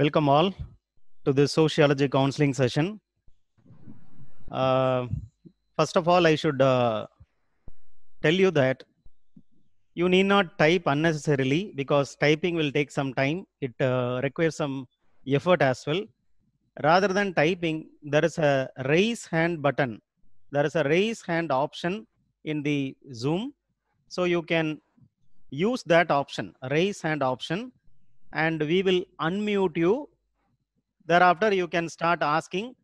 Welcome all to this sociology counseling session. Uh, first of all, I should uh, tell you that you need not type unnecessarily because typing will take some time. It uh, requires some effort as well. Rather than typing, there is a raise hand button. There is a raise hand option in the Zoom. So you can use that option, raise hand option and we will unmute you. Thereafter, you can start asking.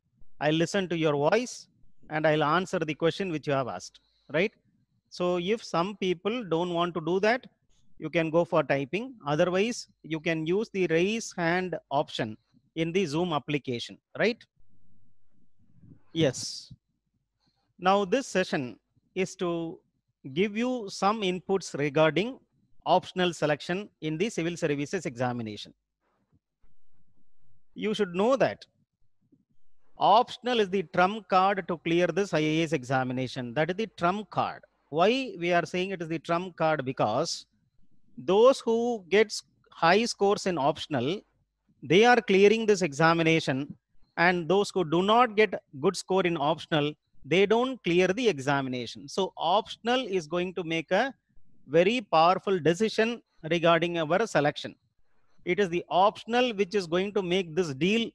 I'll listen to your voice and I'll answer the question which you have asked, right? So if some people don't want to do that, you can go for typing. Otherwise, you can use the raise hand option in the Zoom application, right? Yes. Now this session is to give you some inputs regarding optional selection in the civil services examination. You should know that optional is the trump card to clear this IAS examination. That is the trump card. Why we are saying it is the trump card? Because those who gets high scores in optional, they are clearing this examination and those who do not get good score in optional, they don't clear the examination. So optional is going to make a very powerful decision regarding our selection. It is the optional which is going to make this deal.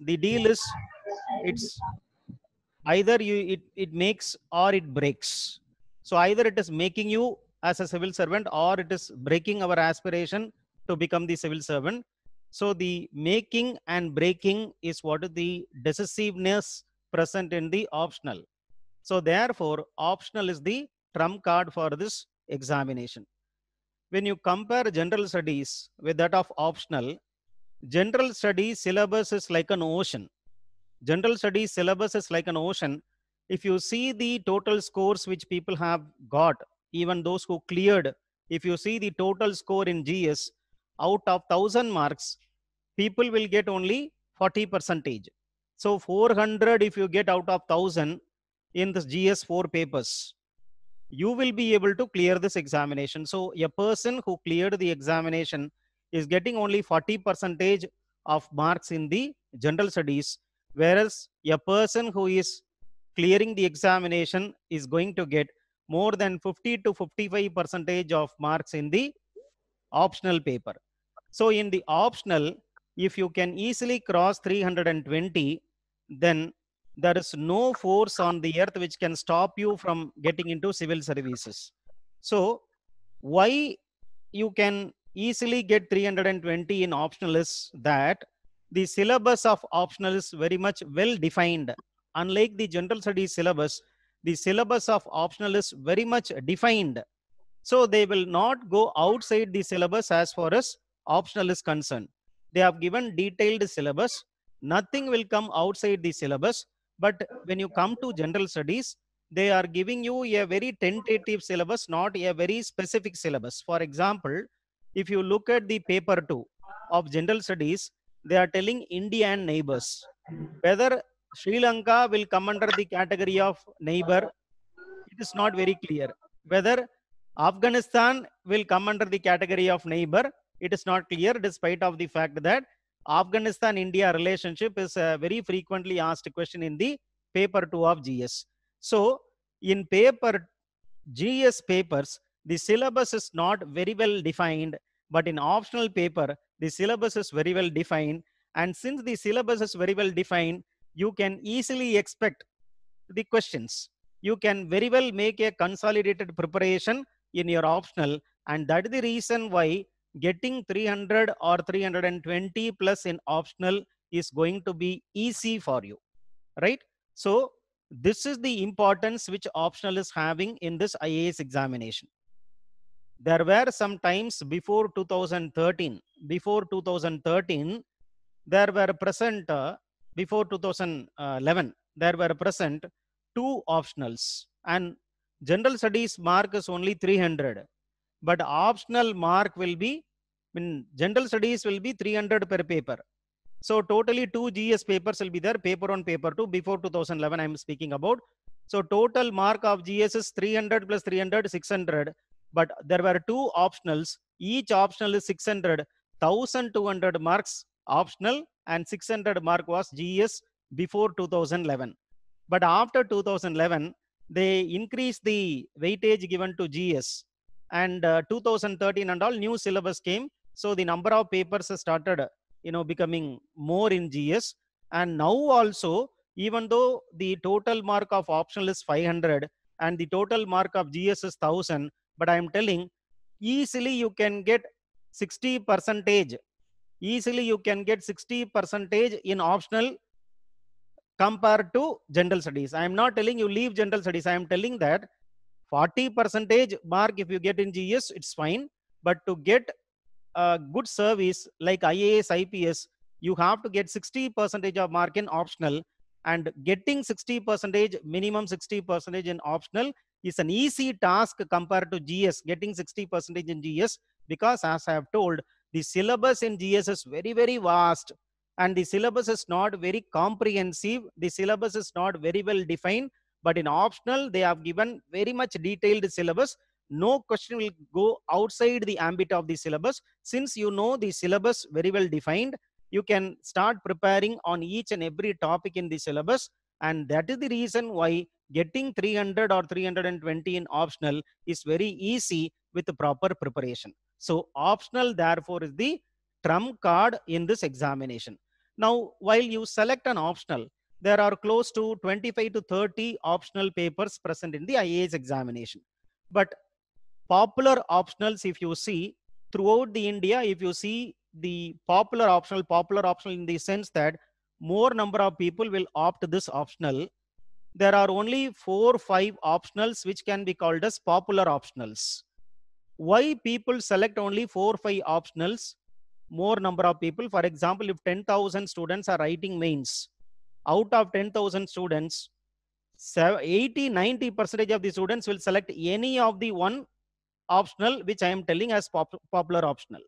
The deal is it's either you it, it makes or it breaks. So either it is making you as a civil servant or it is breaking our aspiration to become the civil servant. So the making and breaking is what is the decisiveness present in the optional. So therefore, optional is the trump card for this examination. When you compare general studies with that of optional, general study syllabus is like an ocean. General study syllabus is like an ocean. If you see the total scores which people have got, even those who cleared, if you see the total score in GS, out of 1000 marks, people will get only 40 percentage. So 400 if you get out of 1000 in this GS4 papers you will be able to clear this examination. So a person who cleared the examination is getting only 40 percentage of marks in the general studies, whereas a person who is clearing the examination is going to get more than 50 to 55 percentage of marks in the optional paper. So in the optional, if you can easily cross 320, then there is no force on the earth which can stop you from getting into civil services. So, why you can easily get 320 in optional is that the syllabus of optional is very much well defined. Unlike the general studies syllabus, the syllabus of optional is very much defined. So, they will not go outside the syllabus as far as optional is concerned. They have given detailed syllabus. Nothing will come outside the syllabus but when you come to general studies, they are giving you a very tentative syllabus, not a very specific syllabus. For example, if you look at the paper two of general studies, they are telling India and neighbors. Whether Sri Lanka will come under the category of neighbor, it is not very clear. Whether Afghanistan will come under the category of neighbor, it is not clear despite of the fact that Afghanistan India relationship is a very frequently asked question in the paper 2 of GS. So, in paper GS papers, the syllabus is not very well defined, but in optional paper, the syllabus is very well defined. And since the syllabus is very well defined, you can easily expect the questions. You can very well make a consolidated preparation in your optional, and that is the reason why getting 300 or 320 plus in optional is going to be easy for you, right? So this is the importance which optional is having in this IAS examination. There were some times before 2013, before 2013, there were present, uh, before 2011, there were present two optionals and general studies mark is only 300 but optional mark will be in general studies will be 300 per paper so totally two gs papers will be there paper on paper 2 before 2011 i'm speaking about so total mark of gs is 300 plus 300 600 but there were two optionals each optional is 600 1200 marks optional and 600 mark was gs before 2011 but after 2011 they increased the weightage given to gs and uh, 2013 and all new syllabus came so the number of papers started you know becoming more in gs and now also even though the total mark of optional is 500 and the total mark of gs is 1000 but i am telling easily you can get 60 percentage easily you can get 60 percentage in optional compared to general studies i am not telling you leave general studies i am telling that 40 percentage mark if you get in gs it's fine but to get a good service like ias ips you have to get 60 percentage of mark in optional and getting 60 percentage minimum 60 percentage in optional is an easy task compared to gs getting 60 percentage in gs because as i have told the syllabus in gs is very very vast and the syllabus is not very comprehensive the syllabus is not very well defined but in optional, they have given very much detailed syllabus. No question will go outside the ambit of the syllabus. Since you know the syllabus very well defined, you can start preparing on each and every topic in the syllabus. And that is the reason why getting 300 or 320 in optional is very easy with proper preparation. So optional therefore is the trump card in this examination. Now, while you select an optional, there are close to 25 to 30 optional papers present in the IAS examination. But popular optionals, if you see, throughout the India, if you see the popular optional, popular optional in the sense that more number of people will opt this optional. There are only four or five optionals which can be called as popular optionals. Why people select only four or five optionals? More number of people. For example, if 10,000 students are writing mains, out of 10,000 students, 80, 90 percentage of the students will select any of the one optional, which I am telling as pop popular optional.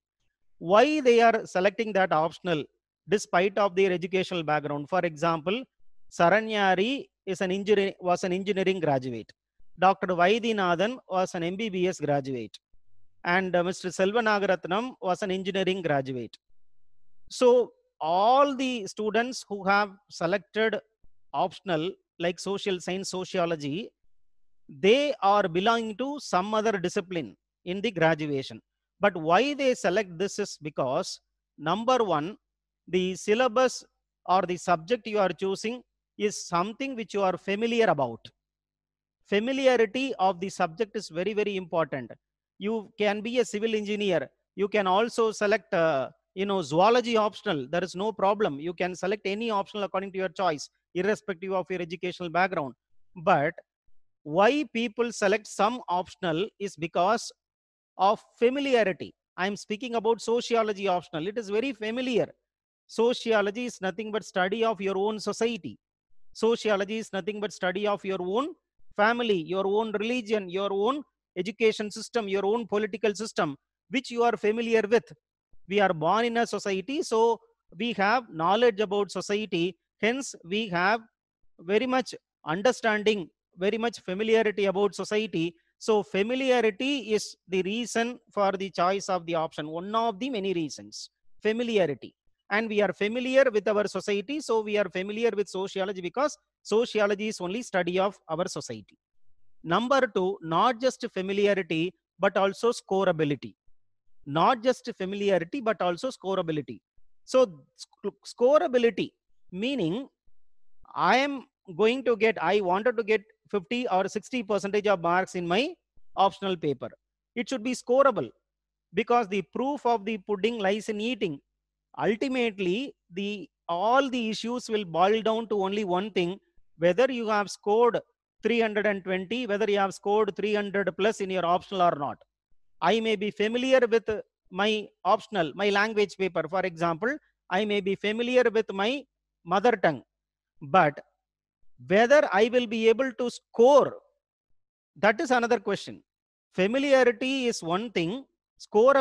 Why they are selecting that optional despite of their educational background? For example, Saranyari is an was an engineering graduate. Dr. Vaidinathan was an MBBS graduate. And uh, Mr. Selvanagaratnam was an engineering graduate. So all the students who have selected optional like social science sociology they are belonging to some other discipline in the graduation but why they select this is because number 1 the syllabus or the subject you are choosing is something which you are familiar about familiarity of the subject is very very important you can be a civil engineer you can also select uh, you know zoology optional there is no problem you can select any optional according to your choice irrespective of your educational background but why people select some optional is because of familiarity i'm speaking about sociology optional it is very familiar sociology is nothing but study of your own society sociology is nothing but study of your own family your own religion your own education system your own political system which you are familiar with we are born in a society so we have knowledge about society hence we have very much understanding very much familiarity about society so familiarity is the reason for the choice of the option one of the many reasons familiarity and we are familiar with our society so we are familiar with sociology because sociology is only study of our society number 2 not just familiarity but also ability not just familiarity but also scoreability so sc scoreability meaning i am going to get i wanted to get 50 or 60 percentage of marks in my optional paper it should be scoreable because the proof of the pudding lies in eating ultimately the all the issues will boil down to only one thing whether you have scored 320 whether you have scored 300 plus in your optional or not I may be familiar with my optional, my language paper. For example, I may be familiar with my mother tongue, but whether I will be able to score, that is another question. Familiarity is one thing,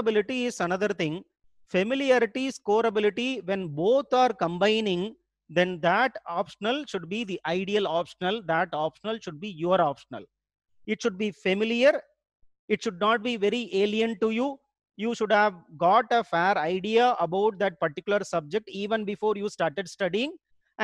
ability is another thing. Familiarity, ability. when both are combining, then that optional should be the ideal optional, that optional should be your optional. It should be familiar it should not be very alien to you you should have got a fair idea about that particular subject even before you started studying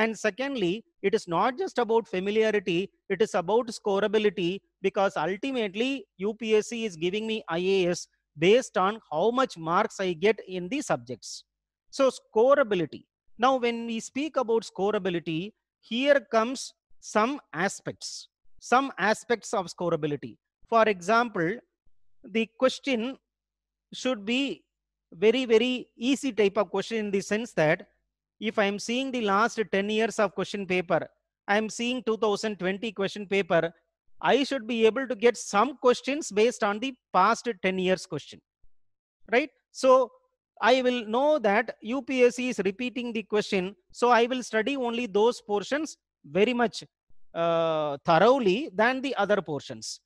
and secondly it is not just about familiarity it is about scoreability because ultimately upsc is giving me ias based on how much marks i get in the subjects so scoreability now when we speak about scoreability here comes some aspects some aspects of scoreability for example the question should be very, very easy type of question in the sense that if I am seeing the last 10 years of question paper, I am seeing 2020 question paper, I should be able to get some questions based on the past 10 years question, right? So I will know that UPSC is repeating the question. So I will study only those portions very much uh, thoroughly than the other portions.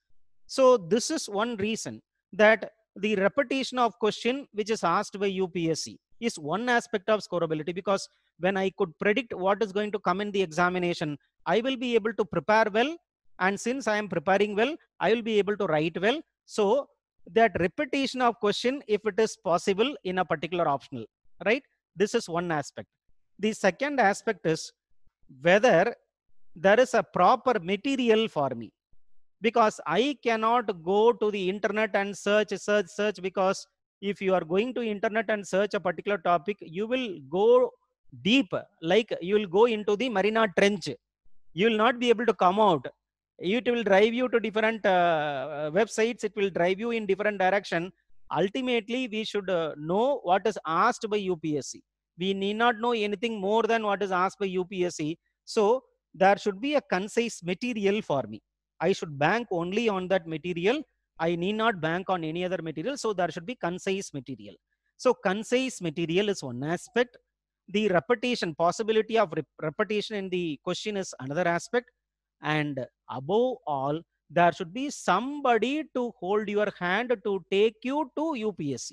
So this is one reason that the repetition of question which is asked by UPSC is one aspect of scorability. because when I could predict what is going to come in the examination, I will be able to prepare well. And since I am preparing well, I will be able to write well. So that repetition of question, if it is possible in a particular optional, right? This is one aspect. The second aspect is whether there is a proper material for me because I cannot go to the internet and search, search, search because if you are going to internet and search a particular topic, you will go deep, like you will go into the Marina Trench. You will not be able to come out. It will drive you to different uh, uh websites. It will drive you in different direction. Ultimately, we should uh, know what is asked by UPSC. We need not know anything more than what is asked by UPSC. So there should be a concise material for me. I should bank only on that material. I need not bank on any other material. So there should be concise material. So concise material is one aspect. The repetition, possibility of rep repetition in the question is another aspect. And above all, there should be somebody to hold your hand to take you to UPSC.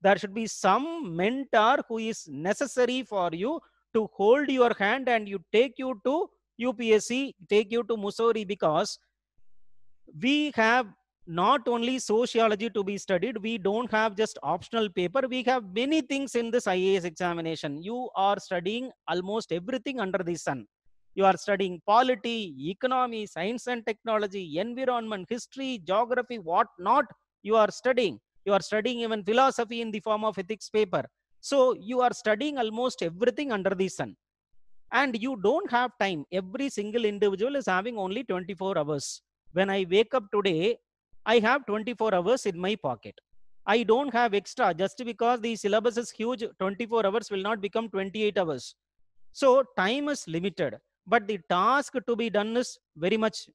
There should be some mentor who is necessary for you to hold your hand and you take you to UPSC, take you to Mussoorie because we have not only sociology to be studied we don't have just optional paper we have many things in this ias examination you are studying almost everything under the sun you are studying polity economy science and technology environment history geography what not you are studying you are studying even philosophy in the form of ethics paper so you are studying almost everything under the sun and you don't have time every single individual is having only 24 hours when I wake up today, I have 24 hours in my pocket. I don't have extra just because the syllabus is huge, 24 hours will not become 28 hours. So time is limited, but the task to be done is very much,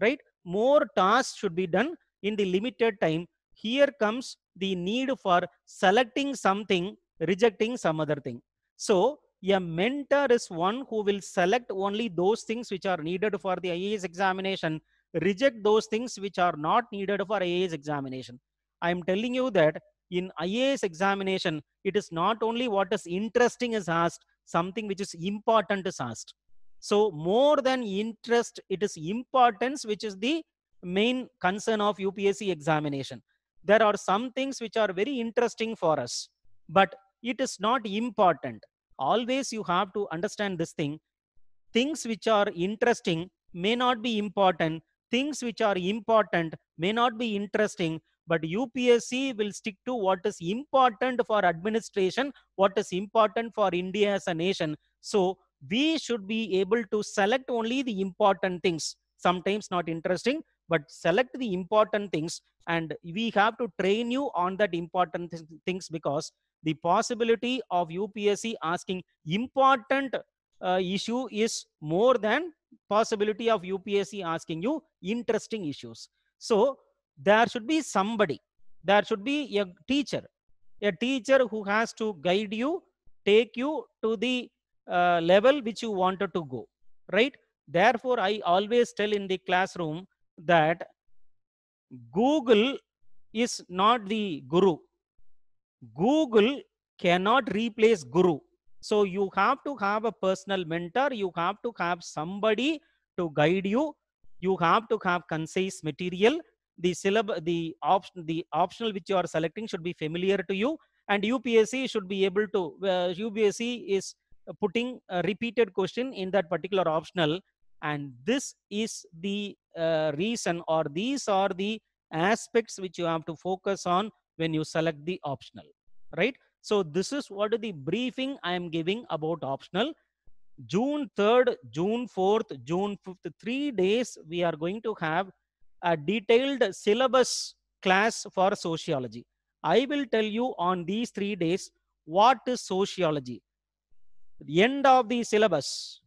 right? More tasks should be done in the limited time. Here comes the need for selecting something, rejecting some other thing. So a mentor is one who will select only those things which are needed for the IAS examination reject those things which are not needed for IAS examination. I am telling you that in IAS examination, it is not only what is interesting is asked, something which is important is asked. So more than interest, it is importance which is the main concern of UPSC examination. There are some things which are very interesting for us, but it is not important. Always you have to understand this thing. Things which are interesting may not be important, things which are important may not be interesting but UPSC will stick to what is important for administration, what is important for India as a nation. So we should be able to select only the important things, sometimes not interesting, but select the important things. And we have to train you on that important th things because the possibility of UPSC asking important uh, issue is more than possibility of UPSC asking you interesting issues. So there should be somebody, there should be a teacher, a teacher who has to guide you, take you to the uh, level which you wanted to go, right? Therefore, I always tell in the classroom that Google is not the guru. Google cannot replace guru. So you have to have a personal mentor. You have to have somebody to guide you. You have to have concise material. The syllabus, the option, the optional which you are selecting should be familiar to you. And UPSC should be able to. Uh, UPSC is putting a repeated question in that particular optional, and this is the uh, reason, or these are the aspects which you have to focus on when you select the optional, right? So this is what the briefing I am giving about optional. June 3rd, June 4th, June 5th, three days we are going to have a detailed syllabus class for sociology. I will tell you on these three days what is sociology. The end of the syllabus,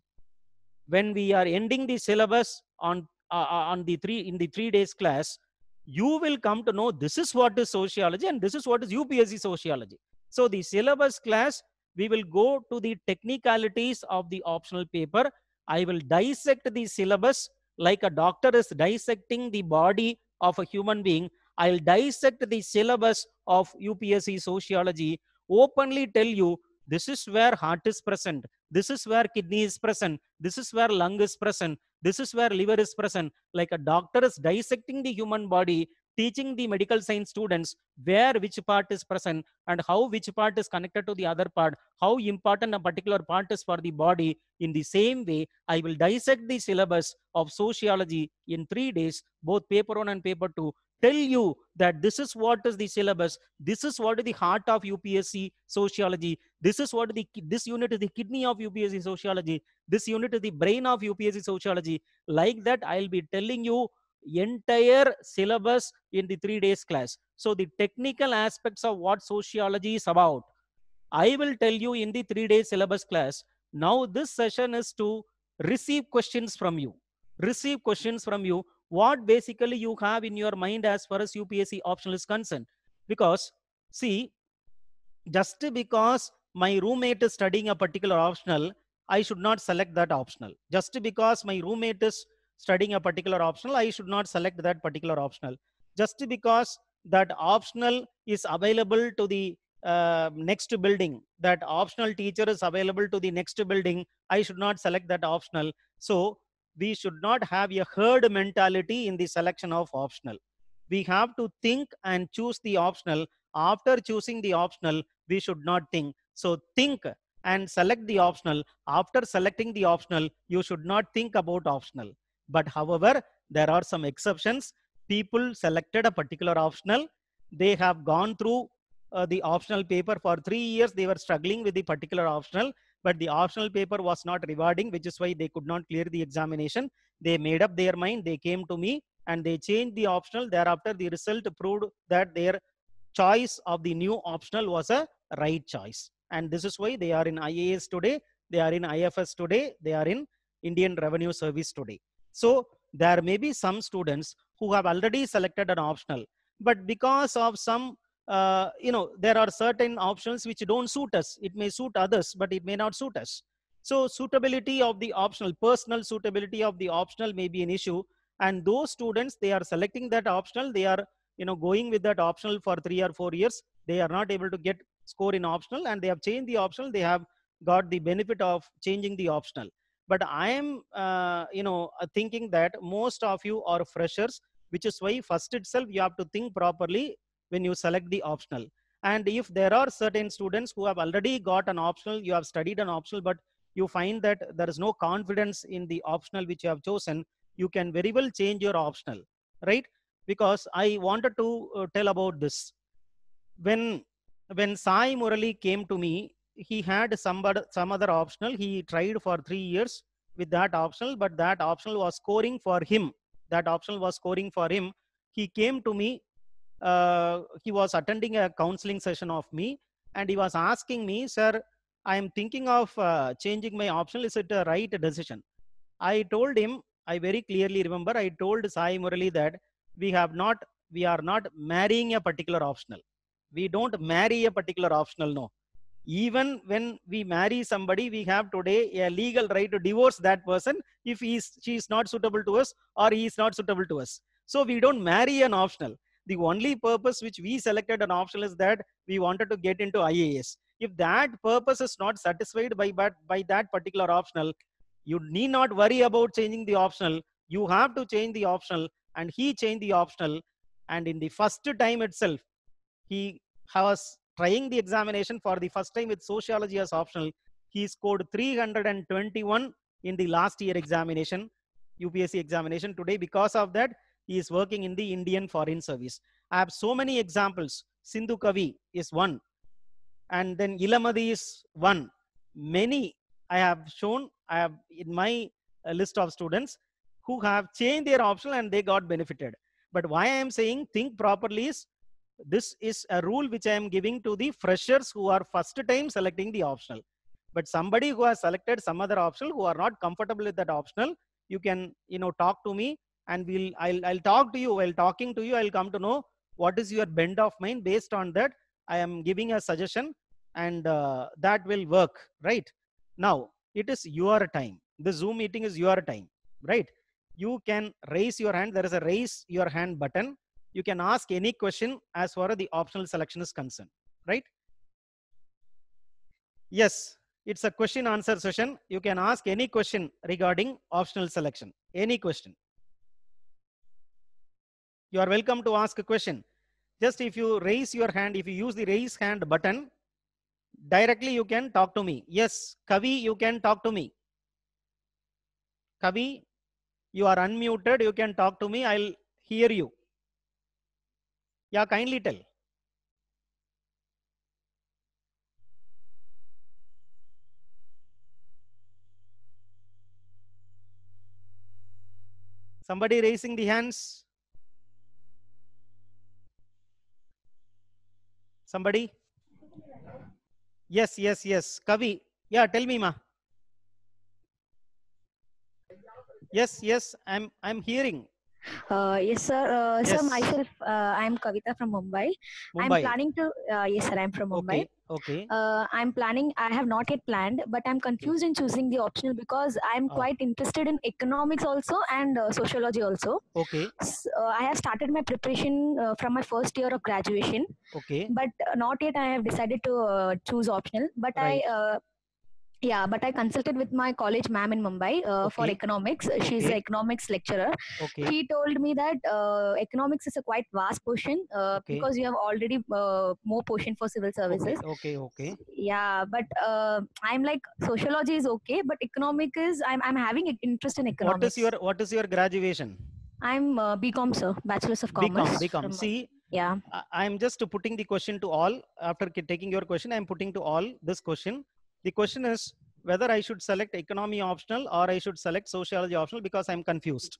when we are ending the syllabus on uh, uh, on the three in the three days class, you will come to know this is what is sociology and this is what is UPSC sociology. So the syllabus class, we will go to the technicalities of the optional paper. I will dissect the syllabus like a doctor is dissecting the body of a human being. I'll dissect the syllabus of UPSC sociology, openly tell you this is where heart is present, this is where kidney is present, this is where lung is present, this is where liver is present. Like a doctor is dissecting the human body, teaching the medical science students where which part is present and how which part is connected to the other part, how important a particular part is for the body. In the same way, I will dissect the syllabus of sociology in three days, both paper one and paper two, tell you that this is what is the syllabus, this is what is the heart of UPSC sociology, this is what the this unit is the kidney of UPSC sociology, this unit is the brain of UPSC sociology. Like that, I'll be telling you entire syllabus in the three days class. So the technical aspects of what sociology is about, I will tell you in the three days syllabus class. Now this session is to receive questions from you. Receive questions from you. What basically you have in your mind as far as UPSC optional is concerned. Because see, just because my roommate is studying a particular optional, I should not select that optional. Just because my roommate is studying a particular optional, I should not select that particular optional. Just because that optional is available to the uh, next building, that optional teacher is available to the next building, I should not select that optional. So we should not have a herd mentality in the selection of optional. We have to think and choose the optional. After choosing the optional, we should not think. So think and select the optional. After selecting the optional, you should not think about optional. But however, there are some exceptions. People selected a particular optional. They have gone through uh, the optional paper for three years. They were struggling with the particular optional, but the optional paper was not rewarding, which is why they could not clear the examination. They made up their mind. They came to me and they changed the optional. Thereafter, the result proved that their choice of the new optional was a right choice. And this is why they are in IAS today, they are in IFS today, they are in Indian Revenue Service today. So there may be some students who have already selected an optional, but because of some, uh, you know, there are certain options which don't suit us. It may suit others, but it may not suit us. So suitability of the optional, personal suitability of the optional may be an issue. And those students, they are selecting that optional. They are, you know, going with that optional for three or four years. They are not able to get score in optional and they have changed the optional. They have got the benefit of changing the optional but i am uh, you know uh, thinking that most of you are freshers which is why first itself you have to think properly when you select the optional and if there are certain students who have already got an optional you have studied an optional but you find that there is no confidence in the optional which you have chosen you can very well change your optional right because i wanted to uh, tell about this when when sai murali came to me he had some some other optional he tried for 3 years with that optional but that optional was scoring for him that optional was scoring for him he came to me uh, he was attending a counseling session of me and he was asking me sir i am thinking of uh, changing my optional is it a right decision i told him i very clearly remember i told sai murali that we have not we are not marrying a particular optional we don't marry a particular optional no even when we marry somebody we have today a legal right to divorce that person if he is, she is not suitable to us or he is not suitable to us so we don't marry an optional the only purpose which we selected an optional is that we wanted to get into ias if that purpose is not satisfied by but by that particular optional you need not worry about changing the optional you have to change the optional and he changed the optional and in the first time itself he has trying the examination for the first time with sociology as optional, he scored 321 in the last year examination, UPSC examination today. Because of that, he is working in the Indian Foreign Service. I have so many examples. Sindhu Kavi is one. And then Ilamadi is one. Many I have shown, I have in my uh, list of students who have changed their optional and they got benefited. But why I am saying think properly is this is a rule which I am giving to the freshers who are first time selecting the optional. But somebody who has selected some other optional who are not comfortable with that optional, you can, you know, talk to me and we'll, I'll, I'll talk to you while talking to you. I'll come to know what is your bend of mind based on that. I am giving a suggestion and uh, that will work, right? Now it is your time. The Zoom meeting is your time, right? You can raise your hand. There is a raise your hand button you can ask any question as far as the optional selection is concerned, right? Yes, it's a question answer session. You can ask any question regarding optional selection, any question. You are welcome to ask a question. Just if you raise your hand, if you use the raise hand button, directly you can talk to me. Yes, Kavi, you can talk to me. Kavi, you are unmuted. You can talk to me. I'll hear you. Yeah, kindly tell. Somebody raising the hands? Somebody? Yes, yes, yes. Kavi. Yeah, tell me, ma. Yes, yes, I'm I'm hearing. Uh, yes, sir. Uh, yes. Sir, myself, uh, I'm Kavita from Mumbai. Mumbai. I'm planning to. Uh, yes, sir. I'm from Mumbai. Okay. okay. Uh, I'm planning. I have not yet planned, but I'm confused in choosing the optional because I'm ah. quite interested in economics also and uh, sociology also. Okay. So, I have started my preparation from my first year of graduation. Okay. But not yet I have decided to choose optional. But right. I yeah but i consulted with my college ma'am in mumbai uh, okay. for economics uh, she's okay. an economics lecturer okay. she told me that uh, economics is a quite vast portion uh, okay. because you have already uh, more portion for civil services okay okay, yeah but uh, i'm like sociology is okay but economics is i'm i'm having interest in economics what is your what is your graduation i'm bcom sir bachelor's of commerce bcom bcom From, see yeah i'm just putting the question to all after taking your question i'm putting to all this question the question is whether I should select economy optional or I should select sociology optional because I'm confused.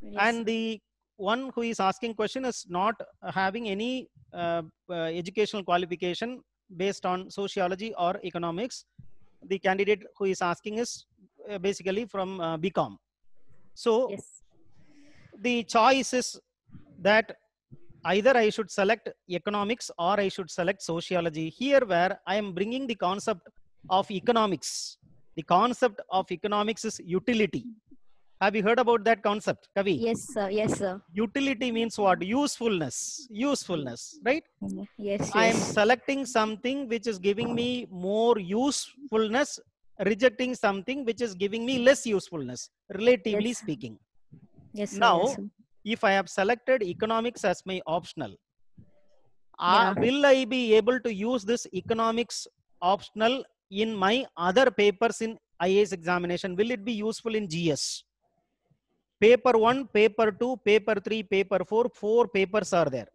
Yes. And the one who is asking question is not having any uh, uh, educational qualification based on sociology or economics. The candidate who is asking is uh, basically from uh, BCom. So yes. the choice is that either I should select economics or I should select sociology. Here, where I am bringing the concept of economics. The concept of economics is utility. Have you heard about that concept, Kavi? Yes, sir. Yes, sir. Utility means what? Usefulness. Usefulness, right? Yes. I am yes. selecting something which is giving me more usefulness, rejecting something which is giving me less usefulness, relatively yes. speaking. Yes. Sir. Now, yes, sir. if I have selected economics as my optional, uh, yeah. uh, will I be able to use this economics optional in my other papers in IAS examination? Will it be useful in GS? Paper 1, paper 2, paper 3, paper 4, four papers are there.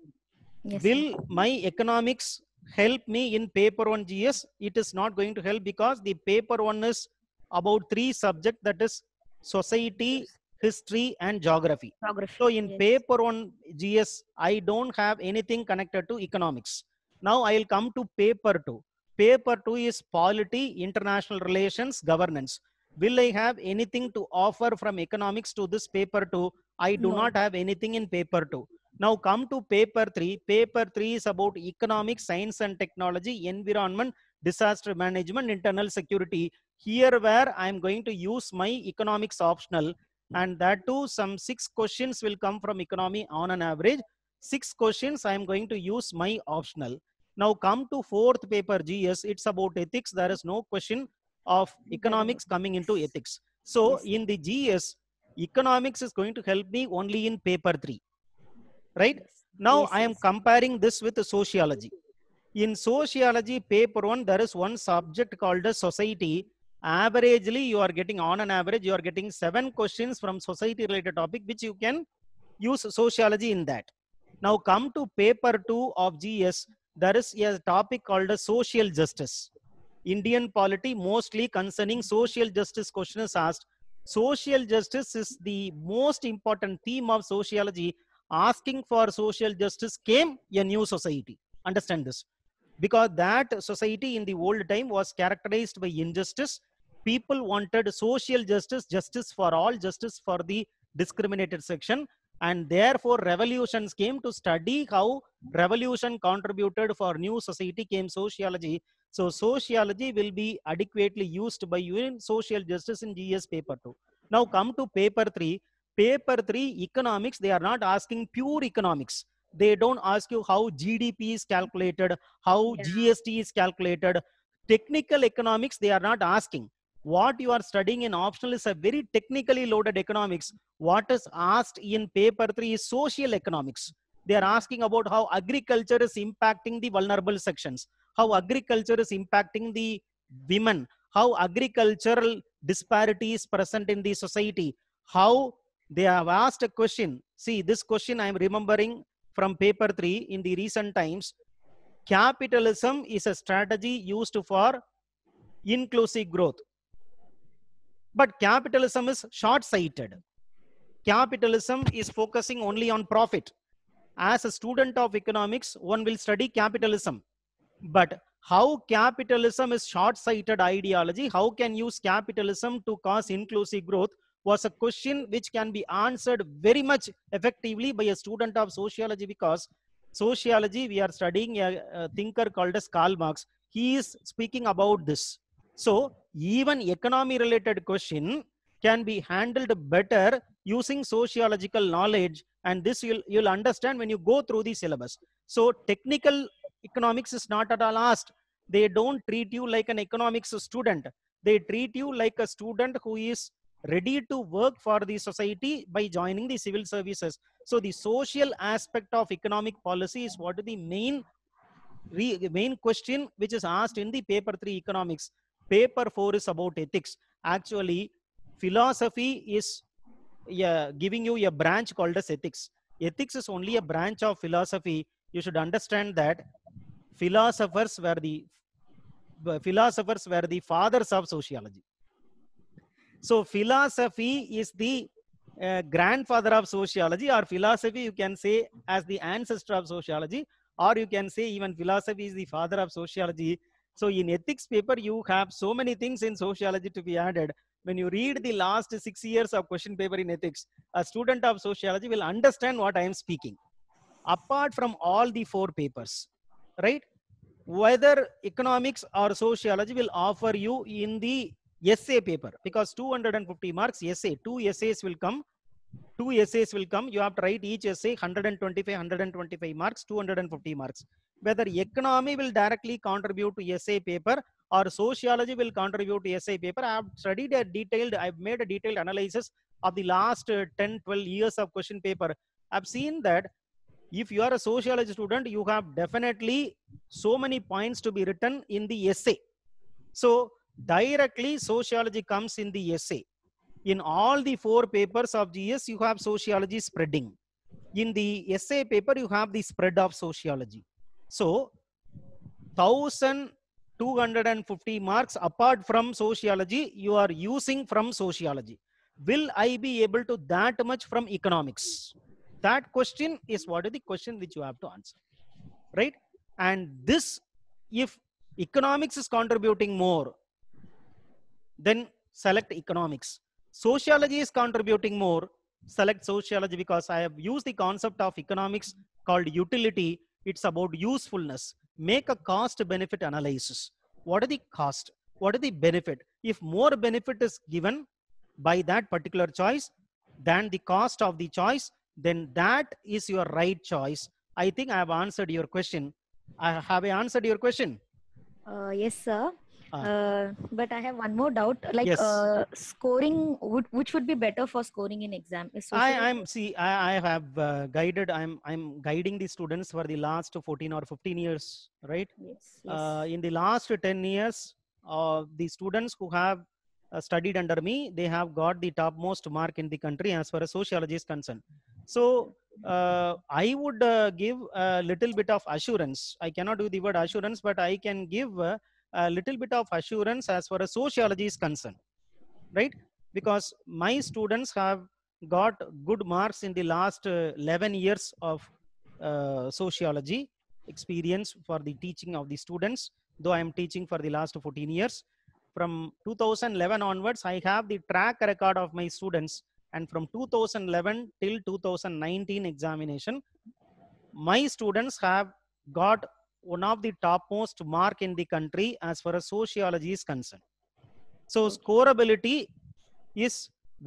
Yes. Will my economics help me in paper 1 GS? It is not going to help because the paper 1 is about three subjects that is society, history and geography. geography so in yes. paper 1 GS, I don't have anything connected to economics. Now I will come to paper 2. Paper 2 is Polity, International Relations, Governance. Will I have anything to offer from economics to this paper 2? I do no. not have anything in paper 2. Now come to paper 3. Paper 3 is about economics, science and technology, environment, disaster management, internal security. Here where I am going to use my economics optional and that too some six questions will come from economy on an average. Six questions I am going to use my optional. Now come to fourth paper GS. It's about ethics. There is no question of economics coming into ethics. So in the GS, economics is going to help me only in paper three, right? Now I am comparing this with sociology. In sociology, paper one, there is one subject called a society. Averagely, you are getting on an average, you are getting seven questions from society related topic, which you can use sociology in that. Now come to paper two of GS there is a topic called a social justice. Indian polity mostly concerning social justice question is asked. Social justice is the most important theme of sociology. Asking for social justice came a new society. Understand this. Because that society in the old time was characterized by injustice. People wanted social justice, justice for all, justice for the discriminated section and therefore revolutions came to study how revolution contributed for new society came sociology so sociology will be adequately used by you in social justice in gs paper 2 now come to paper 3 paper 3 economics they are not asking pure economics they don't ask you how gdp is calculated how gst is calculated technical economics they are not asking what you are studying in optional is a very technically loaded economics. What is asked in paper 3 is social economics. They are asking about how agriculture is impacting the vulnerable sections, how agriculture is impacting the women, how agricultural disparity is present in the society, how they have asked a question. See, this question I am remembering from paper 3 in the recent times. Capitalism is a strategy used for inclusive growth. But capitalism is short sighted. Capitalism is focusing only on profit. As a student of economics, one will study capitalism. But how capitalism is short sighted ideology, how can use capitalism to cause inclusive growth was a question which can be answered very much effectively by a student of sociology because sociology we are studying a, a thinker called as Karl Marx. He is speaking about this. So even economy related question can be handled better using sociological knowledge and this you'll, you'll understand when you go through the syllabus so technical economics is not at all asked they don't treat you like an economics student they treat you like a student who is ready to work for the society by joining the civil services so the social aspect of economic policy is what the main main question which is asked in the paper 3 economics paper 4 is about ethics actually philosophy is giving you a branch called as ethics ethics is only a branch of philosophy you should understand that philosophers were the philosophers were the fathers of sociology so philosophy is the uh, grandfather of sociology or philosophy you can say as the ancestor of sociology or you can say even philosophy is the father of sociology so in ethics paper, you have so many things in sociology to be added. When you read the last six years of question paper in ethics, a student of sociology will understand what I am speaking. Apart from all the four papers, right? Whether economics or sociology will offer you in the essay paper because 250 marks essay, two essays will come two essays will come you have to write each essay 125 125 marks 250 marks whether economy will directly contribute to essay paper or sociology will contribute to essay paper i have studied a detailed i've made a detailed analysis of the last uh, 10 12 years of question paper i've seen that if you are a sociology student you have definitely so many points to be written in the essay so directly sociology comes in the essay in all the four papers of GS, you have sociology spreading. In the essay paper, you have the spread of sociology. So, 1250 marks apart from sociology, you are using from sociology. Will I be able to that much from economics? That question is what is the question which you have to answer, right? And this, if economics is contributing more, then select economics sociology is contributing more, select sociology because I have used the concept of economics called utility. It's about usefulness. Make a cost benefit analysis. What are the cost? What are the benefit? If more benefit is given by that particular choice than the cost of the choice, then that is your right choice. I think I have answered your question. I, uh, have I answered your question? Uh, yes, sir. Ah. Uh, but I have one more doubt. Like yes. uh, scoring, which would be better for scoring in exam? I, am see. I, I have uh, guided. I'm I'm guiding the students for the last 14 or 15 years, right? Yes. Uh, yes. in the last 10 years, uh, the students who have studied under me, they have got the topmost mark in the country as far as sociology is concerned. So uh, I would uh, give a little bit of assurance. I cannot do the word assurance, but I can give uh, a little bit of assurance as far as sociology is concerned, right? Because my students have got good marks in the last uh, 11 years of uh, sociology experience for the teaching of the students, though I am teaching for the last 14 years. From 2011 onwards, I have the track record of my students. And from 2011 till 2019 examination, my students have got one of the topmost mark in the country as far as sociology is concerned. So scoreability is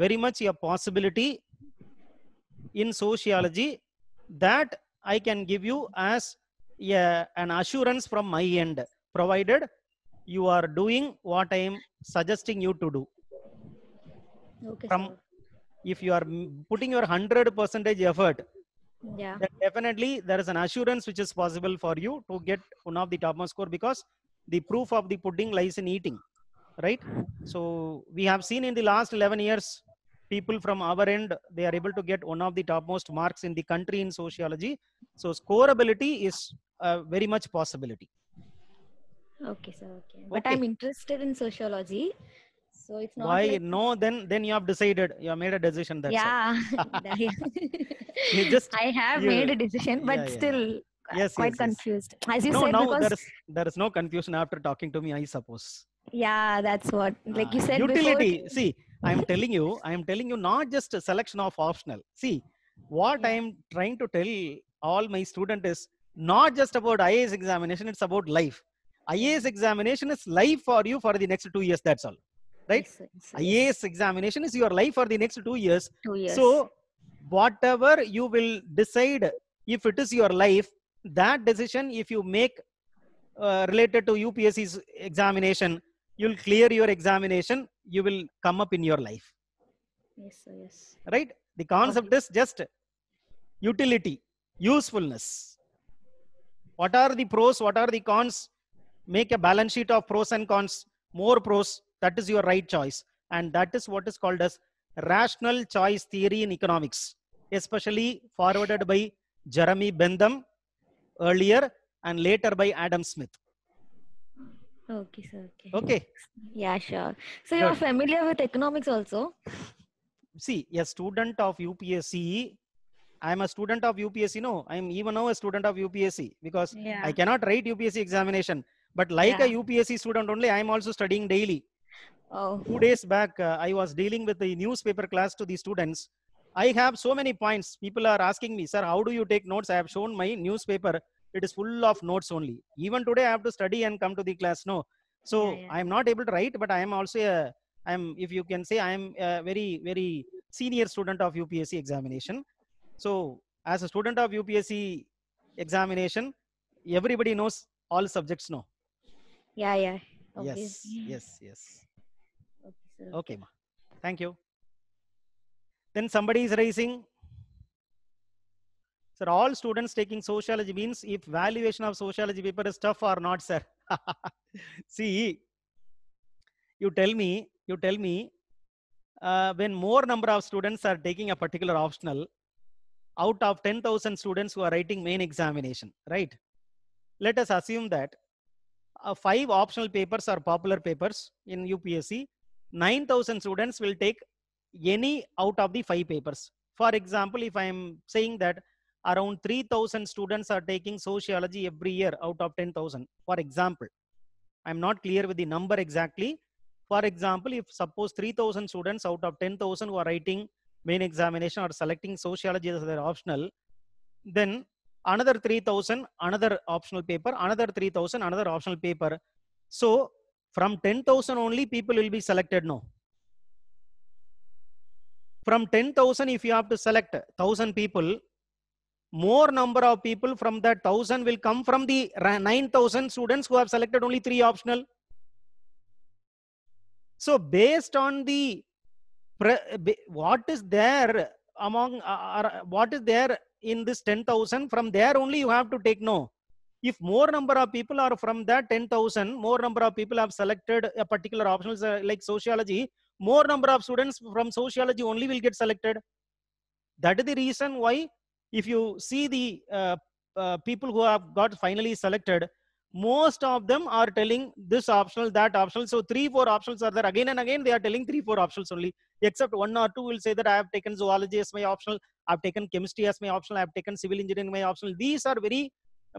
very much a possibility in sociology that I can give you as a, an assurance from my end, provided you are doing what I am suggesting you to do. Okay. From if you are putting your 100 percentage effort yeah definitely there is an assurance which is possible for you to get one of the topmost score because the proof of the pudding lies in eating right so we have seen in the last 11 years people from our end they are able to get one of the topmost marks in the country in sociology so ability is very much possibility okay sir okay but i'm interested in sociology so it's not why like... no then then you have decided you have made a decision that's yeah you just i have you... made a decision but yeah, yeah. still yes, quite yes, confused as you no, said because... there is there is no confusion after talking to me i suppose yeah that's what like you ah, said utility before... see i am telling you i am telling you not just a selection of optional see what i am trying to tell all my student is not just about ias examination it's about life ias examination is life for you for the next 2 years that's all right yes, ias examination is your life for the next two years. two years so whatever you will decide if it is your life that decision if you make uh, related to upsc's examination you'll clear your examination you will come up in your life yes yes right the concept okay. is just utility usefulness what are the pros what are the cons make a balance sheet of pros and cons more pros that is your right choice. And that is what is called as rational choice theory in economics, especially forwarded by Jeremy Bentham earlier and later by Adam Smith. Okay, sir. Okay. okay. Yeah, sure. So you're familiar with economics also? See, a student of UPSC, I'm a student of UPSC. No, I'm even now a student of UPSC because yeah. I cannot write UPSC examination. But like yeah. a UPSC student only, I'm also studying daily. Oh. Two days back, uh, I was dealing with the newspaper class to the students. I have so many points. People are asking me, sir, how do you take notes? I have shown my newspaper. It is full of notes only. Even today, I have to study and come to the class. No. So yeah, yeah. I am not able to write, but I am also a, I am, if you can say, I am a very, very senior student of UPSC examination. So as a student of UPSC examination, everybody knows all subjects No. Yeah, yeah. Obviously. Yes, yes, yes. Okay, ma. Thank you. Then somebody is raising. Sir, all students taking sociology means if valuation of sociology paper is tough or not, sir. See, you tell me, you tell me, uh, when more number of students are taking a particular optional, out of 10,000 students who are writing main examination, right? Let us assume that uh, five optional papers are popular papers in UPSC 9000 students will take any out of the five papers. For example, if I am saying that around 3000 students are taking sociology every year out of 10,000, for example, I am not clear with the number exactly. For example, if suppose 3000 students out of 10,000 who are writing main examination or selecting sociology as their optional, then another 3000, another optional paper, another 3000, another optional paper. So from 10,000 only people will be selected. No. From 10,000, if you have to select 1,000 people, more number of people from that 1,000 will come from the 9,000 students who have selected only three optional. So based on the what is there among uh, uh, what is there in this 10,000 from there only you have to take no if more number of people are from that 10000 more number of people have selected a particular optional like sociology more number of students from sociology only will get selected that is the reason why if you see the uh, uh, people who have got finally selected most of them are telling this optional that optional so three four options are there again and again they are telling three four options only except one or two will say that i have taken zoology as my optional i've taken chemistry as my optional i've taken civil engineering my optional these are very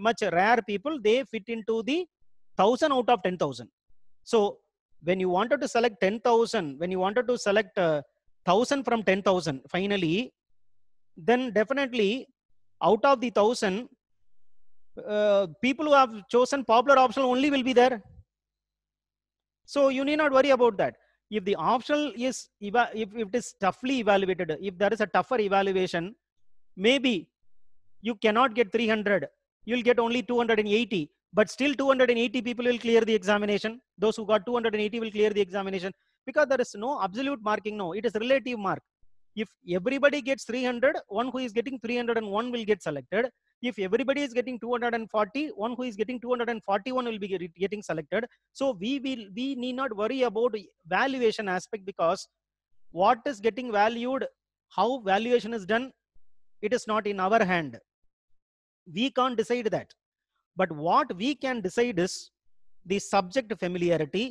much rare people they fit into the 1000 out of 10000 so when you wanted to select 10000 when you wanted to select uh, 1000 from 10000 finally then definitely out of the 1000 uh, people who have chosen popular option only will be there so you need not worry about that if the optional is if, if it is toughly evaluated if there is a tougher evaluation maybe you cannot get 300 you'll get only 280 but still 280 people will clear the examination those who got 280 will clear the examination because there is no absolute marking no it is relative mark if everybody gets 300 one who is getting 301 will get selected if everybody is getting 240 one who is getting 241 will be getting selected so we will we need not worry about valuation aspect because what is getting valued how valuation is done it is not in our hand we can't decide that but what we can decide is the subject familiarity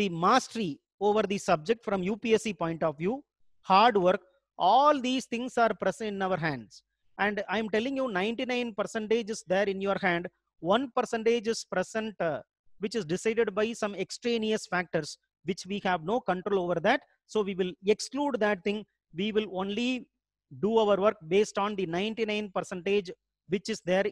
the mastery over the subject from upsc point of view hard work all these things are present in our hands and i'm telling you 99 percentage is there in your hand 1 percentage is present uh, which is decided by some extraneous factors which we have no control over that so we will exclude that thing we will only do our work based on the 99 percentage which is there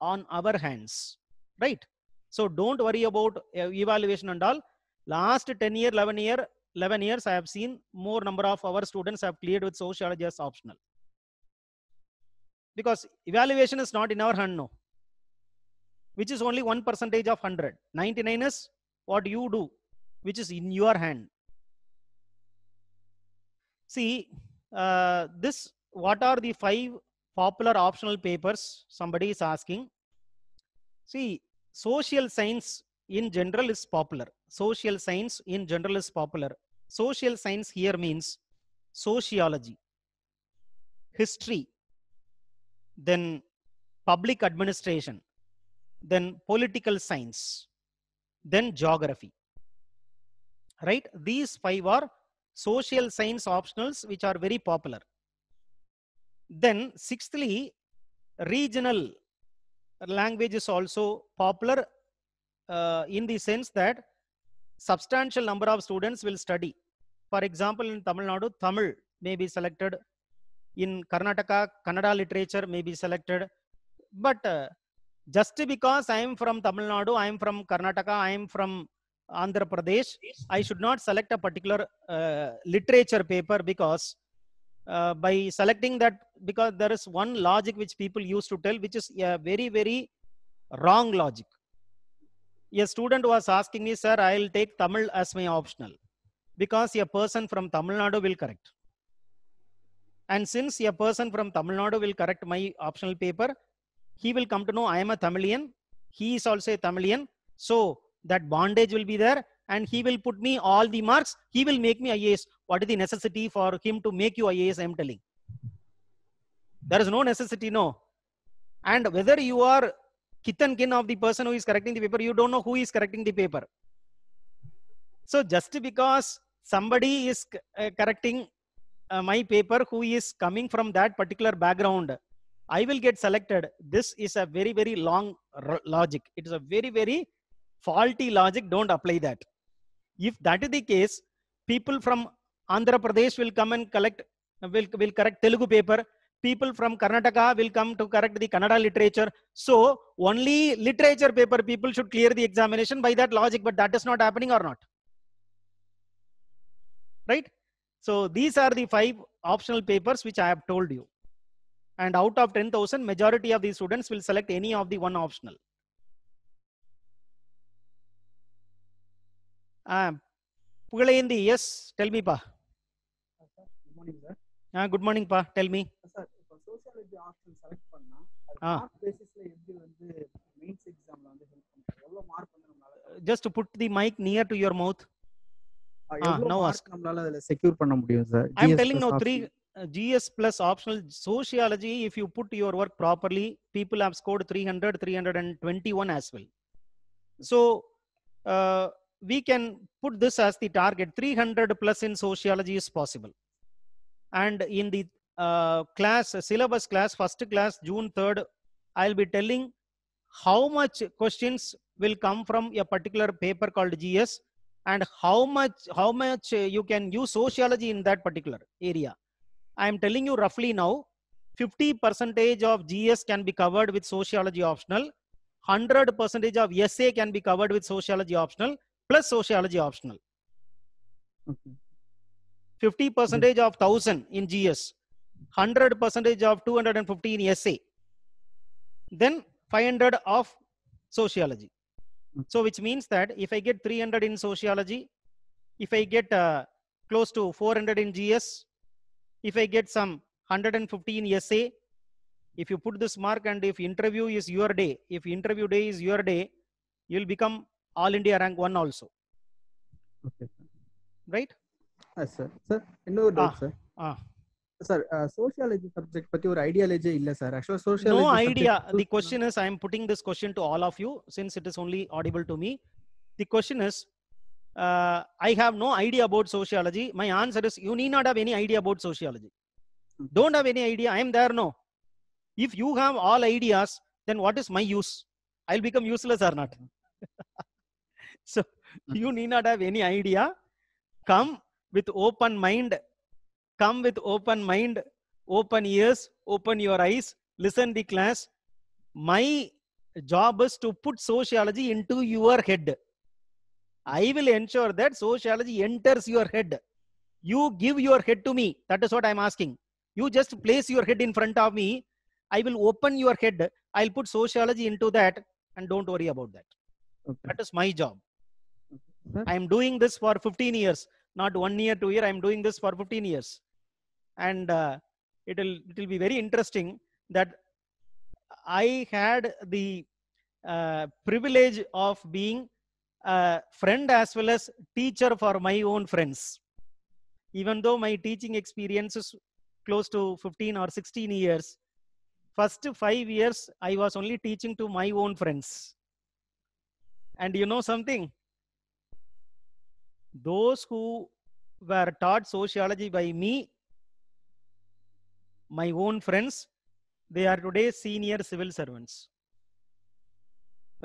on our hands, right? So don't worry about uh, evaluation and all. Last 10 year, 11 year, 11 years, I have seen more number of our students have cleared with sociology as optional. Because evaluation is not in our hand now, which is only 1 percentage of 100. 99 is what you do, which is in your hand. See, uh, this, what are the five popular optional papers, somebody is asking. See, social science in general is popular. Social science in general is popular. Social science here means sociology, history, then public administration, then political science, then geography. Right? These five are social science optionals which are very popular. Then sixthly, regional language is also popular uh, in the sense that substantial number of students will study. For example, in Tamil Nadu, Tamil may be selected. In Karnataka, Kannada literature may be selected. But uh, just because I am from Tamil Nadu, I am from Karnataka, I am from Andhra Pradesh, I should not select a particular uh, literature paper because uh, by selecting that because there is one logic which people used to tell which is a very very wrong logic a student was asking me sir i'll take tamil as my optional because a person from tamil nadu will correct and since a person from tamil nadu will correct my optional paper he will come to know i am a tamilian he is also a tamilian so that bondage will be there and he will put me all the marks he will make me ias what is the necessity for him to make you IAS? I am telling. There is no necessity, no. And whether you are kitten kin of the person who is correcting the paper, you don't know who is correcting the paper. So just because somebody is uh, correcting uh, my paper who is coming from that particular background, I will get selected. This is a very, very long logic. It is a very, very faulty logic. Don't apply that. If that is the case, people from Andhra Pradesh will come and collect, will, will correct Telugu paper. People from Karnataka will come to correct the Kannada literature. So only literature paper people should clear the examination by that logic, but that is not happening or not. Right? So these are the five optional papers which I have told you. And out of 10,000, majority of the students will select any of the one optional. Um, Pugazhendhi yes tell me பா ஆ good morning பா tell me sir இப்போ sociology option select பண்ணா mark பேசிஸ்ல எப்படி வந்து mains எக்ஸாம்ல வந்து ஹெல்ப் பண்ணுது எவ்வளவு மார்க் வந்து just put the mike near to your mouth no ask secure பண்ண முடியும் sir I am telling no 3 GS plus optional sociology if you put your work properly people have scored 300 321 as well so uh, we can put this as the target 300 plus in sociology is possible and in the uh, class syllabus class first class june 3rd i'll be telling how much questions will come from a particular paper called gs and how much how much you can use sociology in that particular area i am telling you roughly now 50 percentage of gs can be covered with sociology optional 100 percentage of SA can be covered with sociology optional plus sociology optional. 50 percentage of 1000 in GS, 100 percentage of 250 in SA, then 500 of sociology. Mm. So, which means that if I get 300 in sociology, if I get uh, close to 400 in GS, if I get some 115 in SA, if you put this mark and if interview is your day, if interview day is your day, you'll become all India rank one also. Okay. Right? Yes, sir. Sir, no doubt, ah, sir. Ah. Sir, uh, sociology subject, but your ideology illa, sir. Actually, sociology. No idea. Subject, the question is, I am putting this question to all of you since it is only audible to me. The question is, uh, I have no idea about sociology. My answer is, you need not have any idea about sociology. Hmm. Don't have any idea. I am there. No. If you have all ideas, then what is my use? I'll become useless or not. so you need not have any idea come with open mind come with open mind open ears open your eyes listen the class my job is to put sociology into your head i will ensure that sociology enters your head you give your head to me that is what i am asking you just place your head in front of me i will open your head i'll put sociology into that and don't worry about that okay. that is my job i am doing this for 15 years not one year two year i am doing this for 15 years and uh, it will it will be very interesting that i had the uh, privilege of being a friend as well as teacher for my own friends even though my teaching experience is close to 15 or 16 years first 5 years i was only teaching to my own friends and you know something those who were taught sociology by me, my own friends, they are today senior civil servants.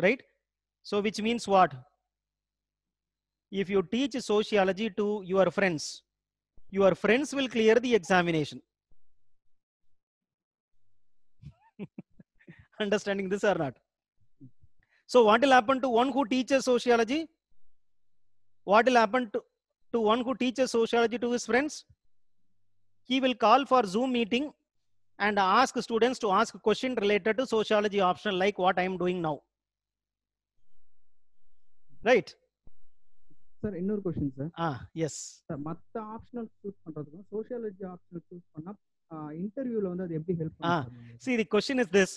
Right? So, which means what? If you teach sociology to your friends, your friends will clear the examination. Understanding this or not? So, what will happen to one who teaches sociology? what will happen to, to one who teaches sociology to his friends? He will call for Zoom meeting and ask students to ask question related to sociology optional like what I am doing now. Right? Sir, இன்னொரு question sir Ah, yes. Sir மற்ற optional choose பண்றதுக்கு sociology optional choose பண்ணா இன்டர்வியூல வந்து அது எப்படி ah, see the question is this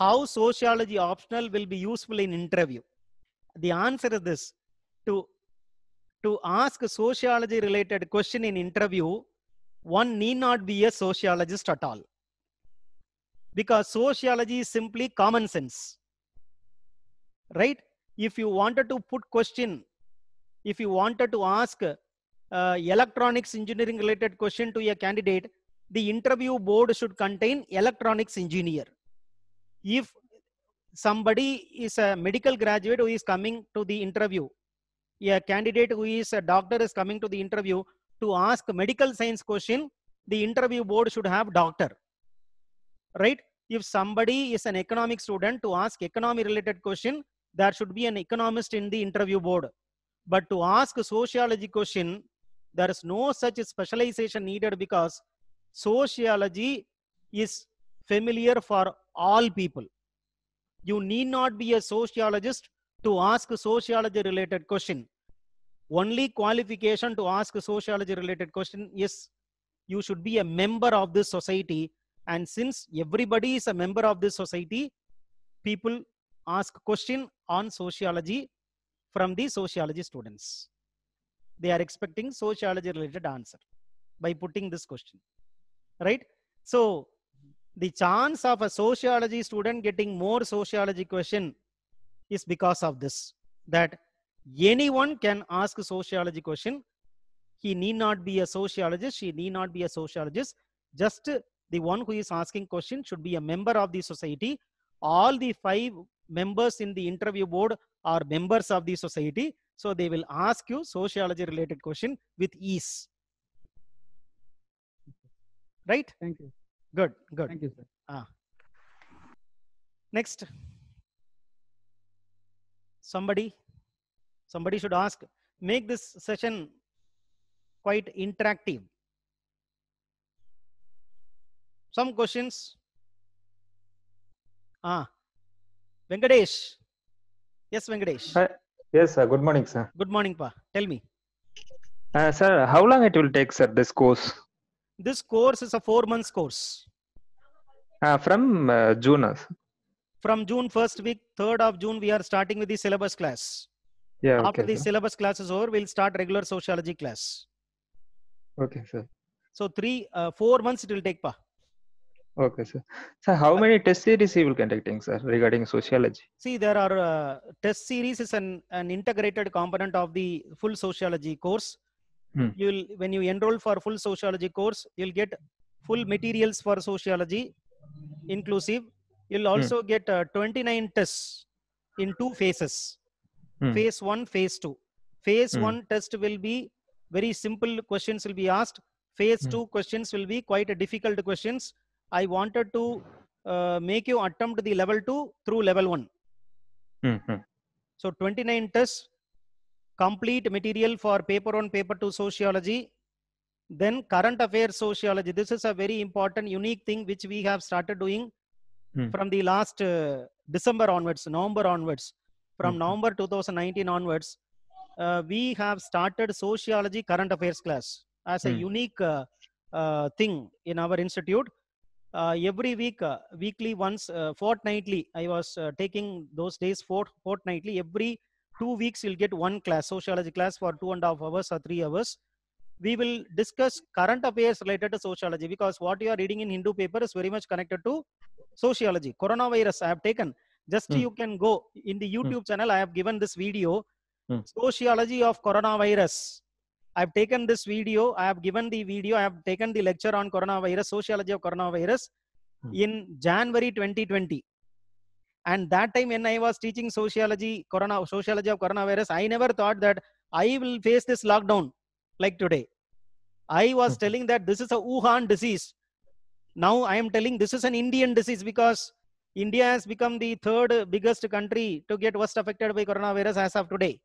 how sociology optional will be useful in interview the answer is this to to ask sociology related question in interview, one need not be a sociologist at all. Because sociology is simply common sense. Right? If you wanted to put question, if you wanted to ask uh, electronics engineering related question to a candidate, the interview board should contain electronics engineer. If somebody is a medical graduate who is coming to the interview, a candidate who is a doctor is coming to the interview to ask medical science question, the interview board should have doctor, right? If somebody is an economic student to ask economy related question, there should be an economist in the interview board. But to ask sociology question, there is no such specialization needed because sociology is familiar for all people. You need not be a sociologist to ask sociology related question only qualification to ask sociology related question is you should be a member of this society and since everybody is a member of this society people ask question on sociology from the sociology students they are expecting sociology related answer by putting this question right so the chance of a sociology student getting more sociology question is because of this, that anyone can ask a sociology question. He need not be a sociologist. She need not be a sociologist. Just the one who is asking question should be a member of the society. All the five members in the interview board are members of the society. So they will ask you sociology related question with ease. Right? Thank you. Good, good. Thank you, sir. Ah. Next somebody somebody should ask make this session quite interactive some questions ah venkatesh yes venkatesh uh, yes sir good morning sir good morning pa tell me uh, sir how long it will take sir this course this course is a 4 months course uh, from uh, june sir from June first week, third of June, we are starting with the syllabus class. Yeah. After okay, the sir. syllabus class is over, we'll start regular sociology class. Okay, sir. So three, uh, four months it will take, pa. Okay, sir. So how many test series you will conducting, sir, regarding sociology? See, there are uh, test series is an, an integrated component of the full sociology course. Hmm. You'll when you enroll for full sociology course, you'll get full materials for sociology, inclusive you'll hmm. also mm. get uh, 29 tests in two phases mm. phase 1 phase 2 phase mm. 1 test will be very simple questions will be asked phase hmm. 2 questions will be quite a difficult questions i wanted to uh, make you attempt the level 2 through level one -hmm. so 29 tests complete material for paper 1 paper 2 sociology then current affairs sociology this is a very important unique thing which we have started doing Hmm. from the last uh, December onwards, November onwards, from hmm. November 2019 onwards, uh, we have started sociology current affairs class as a hmm. unique uh, uh, thing in our institute. Uh, every week, weekly once, fortnightly, I was taking those days fort, fortnightly. Every two weeks, you'll get one class, sociology class for two and a half hours or three hours we will discuss current affairs related to sociology because what you are reading in Hindu paper is very much connected to sociology. Coronavirus, I have taken. Just mm. you can go in the hmm. YouTube mm. channel. I have given this video, mm. sociology of coronavirus. I have taken this video. I have given the video. I have taken the lecture on coronavirus, sociology of coronavirus, hmm. in January 2020. And that time when I was teaching sociology, corona, sociology of coronavirus, I never thought that I will face this lockdown like today. I was telling that this is a Wuhan disease. Now I am telling this is an Indian disease because India has become the third biggest country to get worst affected by coronavirus as of today.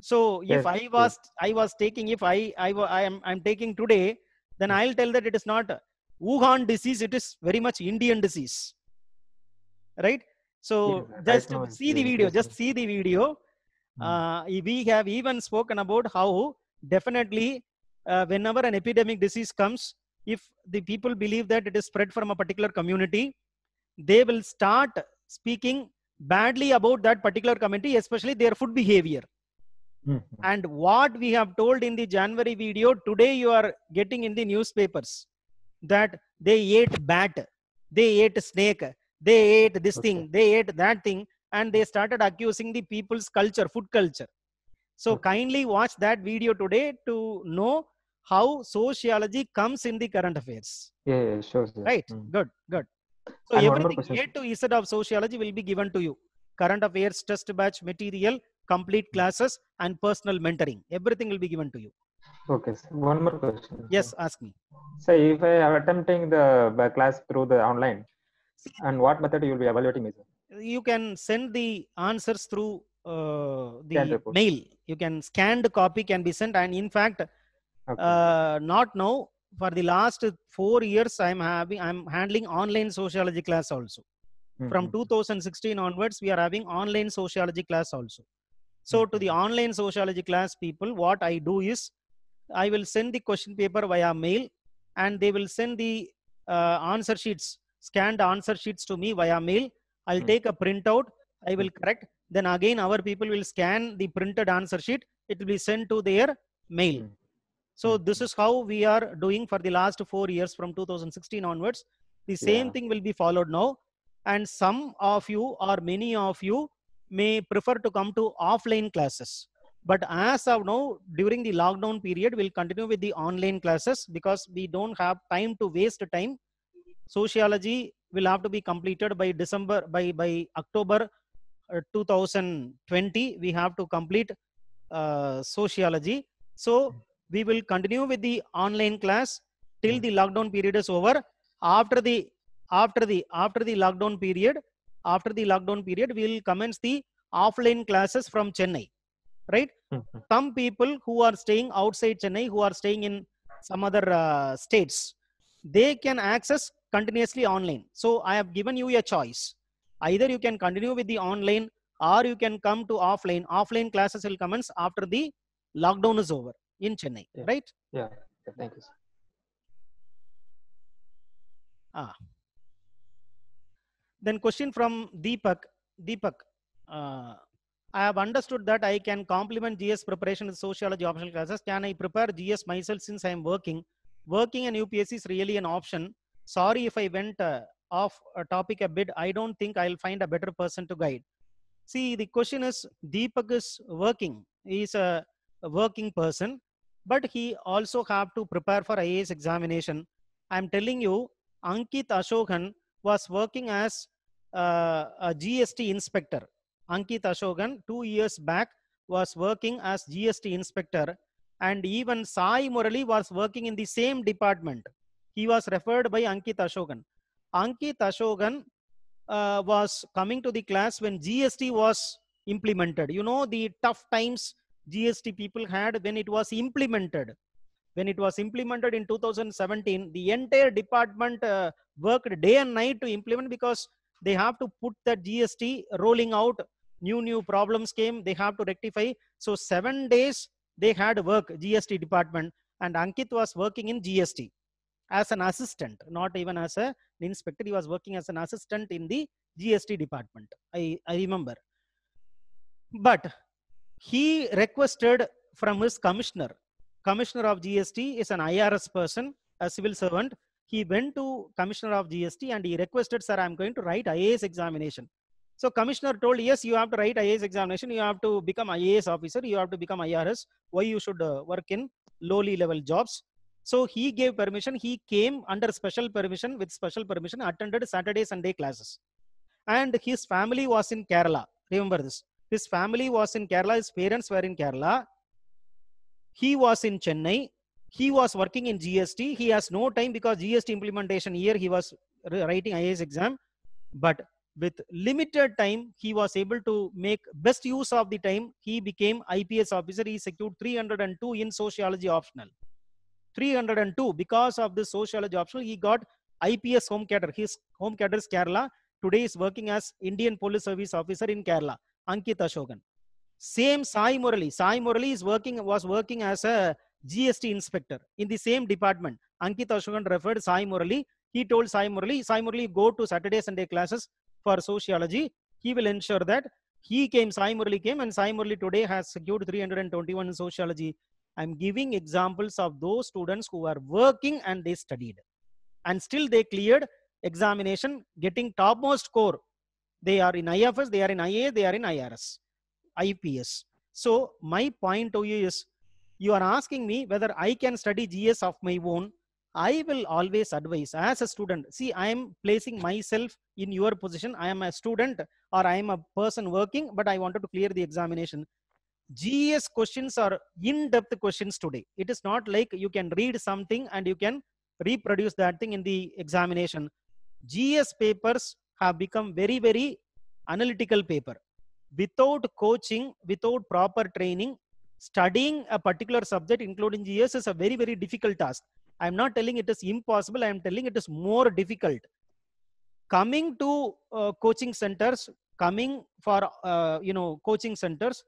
So if yes, I was yes. I was taking if I I I am I'm taking today, then I'll tell that it is not Wuhan disease. It is very much Indian disease, right? So yes, just see the video. Just see the video Hmm. Uh, we have even spoken about how definitely uh, whenever an epidemic disease comes, if the people believe that it is spread from a particular community, they will start speaking badly about that particular community, especially their food behavior. Mm-hmm. And what we have told in the January video, today you are getting in the newspapers that they ate bat, they ate snake, they ate this okay. thing, they ate that thing and they started accusing the people's culture, food culture. So kindly watch that video today to know how sociology comes in the current affairs. Yeah, yeah sure. Right. Mm. Good, good. So and everything A to Z of sociology will be given to you. Current affairs, test batch material, complete hmm. classes, and personal mentoring. Everything will be given to you. Okay, sir. one more question. Yes, ask me. So, if I am attempting the class through the online, and what method you will be evaluating me? Sir? you can send the answers through uh, the mail. You can scanned copy can be sent, and in fact, okay. uh, not now for the last four years I'm having I'm handling online sociology class also. Mm -hmm. From mm-hmm. 2016 onwards, we are having online sociology class also. So mm -hmm. to the mm-hmm. online sociology class people, what I do is I will send the question paper via mail, and they will send the uh, answer sheets, scanned answer sheets to me via mail I'll hmm. take a printout. I will hmm. correct. Then again, our people will scan the printed answer sheet. It will be sent to their mail. Hmm. So this is how we are doing for the last four years from 2016 onwards. The same yeah. thing will be followed now. And some of you or many of you may prefer to come to offline classes. But as of now, during the lockdown period, we'll continue with the online classes because we don't have time to waste time. Sociology will have to be completed by December, by, by October 2020. Uh, we have to complete uh, sociology. So we will continue with the online class till hmm. the lockdown period is over. After the after the after the lockdown period, after the lockdown period, we will commence the offline classes from Chennai, right? Hmm. Some people who are staying outside Chennai, who are staying in some other uh, states, they can access continuously online. So I have given you a choice. Either you can continue with the online or you can come to offline. Offline classes will commence after the lockdown is over in Chennai, yeah. right? Yeah. yeah. Thank you. Sir. Ah. Then question from Deepak. Deepak, uh, I have understood that I can complement GS preparation with sociology optional classes. Can I prepare GS myself since I am working? Working in UPSC is really an option sorry if i went uh, off a topic a bit i don't think i'll find a better person to guide see the question is deepak is working he is a, a working person but he also have to prepare for ias examination i'm telling you ankit ashokan was working as uh, a gst inspector ankit ashokan 2 years back was working as gst inspector and even sai murali was working in the same department he was referred by Ankit Ashogan. Ankit Ashogan uh, was coming to the class when GST was implemented. You know the tough times GST people had when it was implemented. When it was implemented in 2017, the entire department uh, worked day and night to implement because they have to put that GST rolling out. New new problems came. They have to rectify. So seven days they had work GST department, and Ankit was working in GST as an assistant, not even as a, an inspector. He was working as an assistant in the GST department. I, I remember. But he requested from his commissioner. Commissioner of GST is an IRS person, a civil servant. He went to commissioner of GST and he requested, sir, I'm going to write IAS examination. So commissioner told, yes, you have to write IAS examination. You have to become IAS officer. You have to become IRS. Why you should uh, work in lowly level jobs so he gave permission. He came under special permission with special permission, attended Saturday, Sunday classes. And his family was in Kerala. Remember this. His family was in Kerala. His parents were in Kerala. He was in Chennai. He was working in GST. He has no time because GST implementation year he was writing IAS exam. But with limited time, he was able to make best use of the time. He became IPS officer. He secured 302 in sociology optional. 302 because of the sociology optional he got ips home cadre his home cadre is kerala today is working as indian police service officer in kerala Ankita Shogun same sai murali sai murali is working was working as a gst inspector in the same department Ankita Shogun referred sai murali he told sai murali sai murali go to saturday sunday classes for sociology he will ensure that he came sai murali came and sai murali today has secured 321 sociology i'm giving examples of those students who are working and they studied and still they cleared examination getting topmost score they are in ifs they are in ia they are in irs ips so my point to you is you are asking me whether i can study gs of my own i will always advise as a student see i am placing myself in your position i am a student or i am a person working but i wanted to clear the examination GES questions are in-depth questions today. It is not like you can read something and you can reproduce that thing in the examination. GES papers have become very, very analytical paper. Without coaching, without proper training, studying a particular subject, including GES, is a very, very difficult task. I'm not telling it is impossible. I'm telling it is more difficult. Coming to uh, coaching centers, coming for, uh, you know, coaching centers,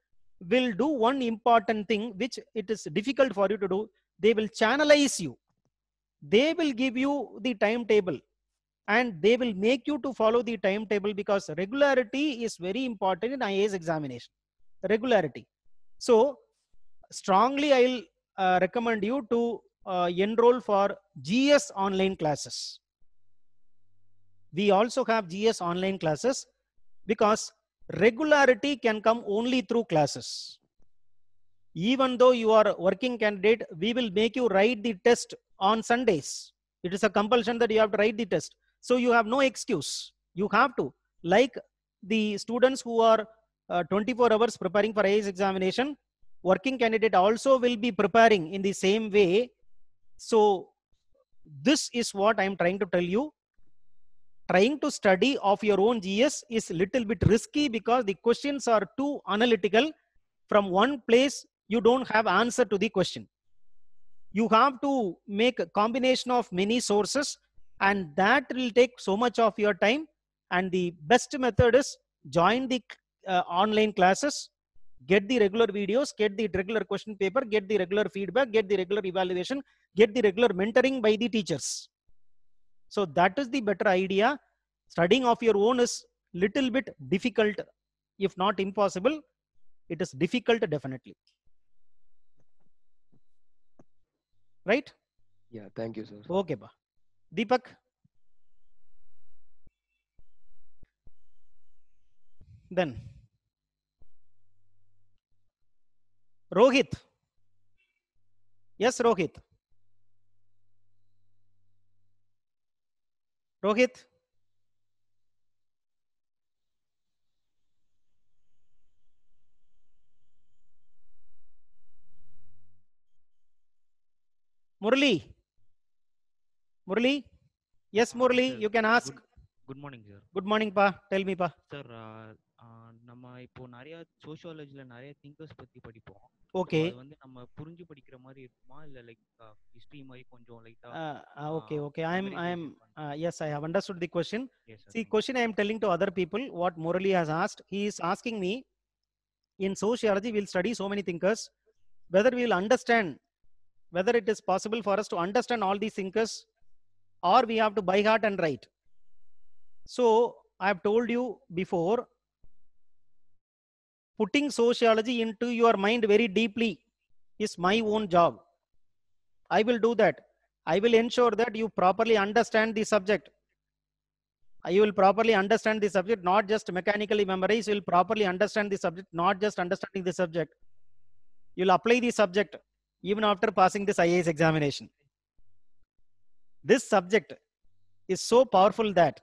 will do one important thing which it is difficult for you to do. They will channelize you. They will give you the timetable and they will make you to follow the timetable because regularity is very important in IAS examination. Regularity. So strongly I'll uh, recommend you to uh, enroll for GS online classes. We also have GS online classes because regularity can come only through classes. Even though you are working candidate, we will make you write the test on Sundays. It is a compulsion that you have to write the test. So you have no excuse. You have to. Like the students who are uh, 24 hours preparing for IAS examination, working candidate also will be preparing in the same way. So this is what I am trying to tell you trying to study of your own GS is little bit risky because the questions are too analytical. From one place, you don't have answer to the question. You have to make a combination of many sources and that will take so much of your time. And the best method is join the uh, online classes, get the regular videos, get the regular question paper, get the regular feedback, get the regular evaluation, get the regular mentoring by the teachers so that is the better idea. Studying of your own is little bit difficult, if not impossible. It is difficult definitely. Right? Yeah, thank you, sir. Okay, ba. Deepak? Then. Rohit. Yes, Rohit. Rohit Murali Murali yes Murali you can ask good morning sir good morning पा tell me पा sir நம்ம இப்போ நிறைய சோஷியாலஜில நிறைய thinkers பத்தி படிப்போம் okay அது வந்து நம்ம புரிஞ்சு படிக்கிற மாதிரி இருக்குமா இல்ல லைக் ஹிஸ்டரி மாதிரி கொஞ்சம் லைட்டா okay okay I am I am yes I have understood the question see question I am telling to other people what Murali has asked he is asking me in sociology will study so many thinkers whether will understand whether it is possible for us to understand all these thinkers or we have to buy heart and write so i have told you before putting sociology into your mind very deeply is my own job. I will do that. I will ensure that you properly understand the subject. You will properly understand the subject, not just mechanically memorize, you will properly understand the subject, not just understanding the subject. You will apply the subject even after passing this IAS examination. This subject is so powerful that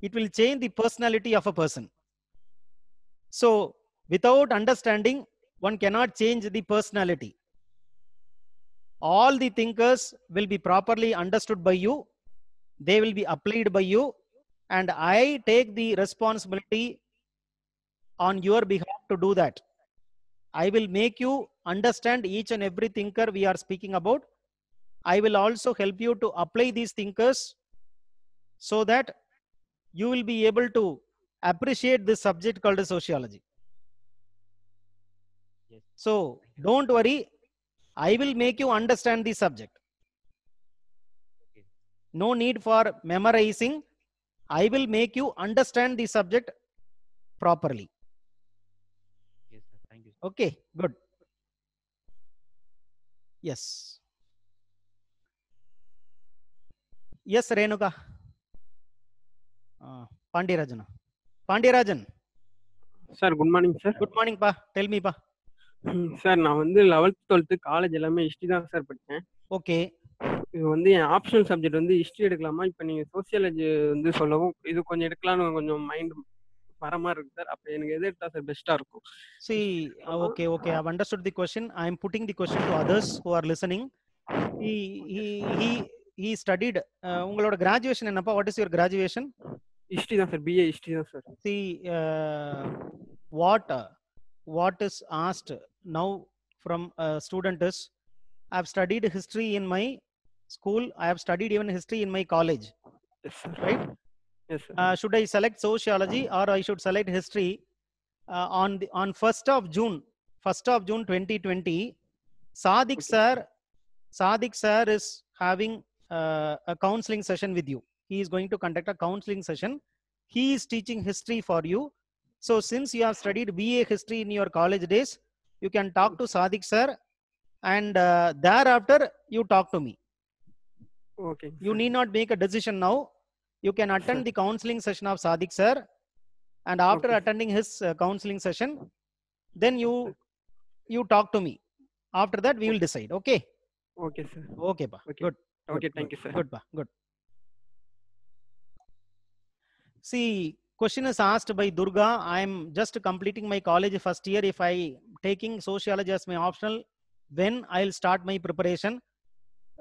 it will change the personality of a person. So, without understanding one cannot change the personality all the thinkers will be properly understood by you they will be applied by you and i take the responsibility on your behalf to do that i will make you understand each and every thinker we are speaking about i will also help you to apply these thinkers so that you will be able to appreciate this subject called sociology so don't worry. I will make you understand the subject. No need for memorizing. I will make you understand the subject properly. Yes, sir. Thank you. Okay, good. Yes. Yes, Renuka. Uh, Pandirajana. Pandirajan. Sir, good morning, sir. Good morning, Pa. Tell me, Pa. Sir நான் வந்து eleventh twelfth college எல்லாமே history தான் sir படித்தேன் okay இது வந்து என் optional subject வந்து history எடுக்கலாமா இப்போ நீங்கள் சோசியாலஜி வந்து சொல்லவும் இது கொஞ்சம் எடுக்கலாம்னு கொஞ்சம் மைண்ட் வர மாதிரி இருக்கு சார் அப்போ எனக்கு எது எடுத்தா சார் பெஸ்ட்டாக இருக்கும் see okay okay I understood the question I am putting the question to others who are listening he he he studied உங்களோட கிராஜுவேஷன் என்னப்பா what is your graduation history தான் சார் பிஏ ஹிஸ்ட்ரி தான் sir see what uh, what is asked now from a student is, I've studied history in my school. I have studied even history in my college. Yes, sir. Right? Yes, sir. Uh, should I select sociology or I should select history? Uh, on the, on 1st of June, 1st of June 2020, Sadik okay. sir, Sadik sir is having uh, a counseling session with you. He is going to conduct a counseling session. He is teaching history for you. So since you have studied BA history in your college days, you can talk to Sadik sir and uh, thereafter you talk to me. Okay. You need not make a decision now. You can attend the counseling session of Sadik sir and after okay. attending his uh, counseling session, then you you talk to me. After that we will decide. Okay. Okay sir. Okay ba. Okay. Good. Okay. Good. Thank you sir. Good ba. Good. See Question is asked by Durga. I am just completing my college first year. If I taking sociology as my optional, when I'll start my preparation?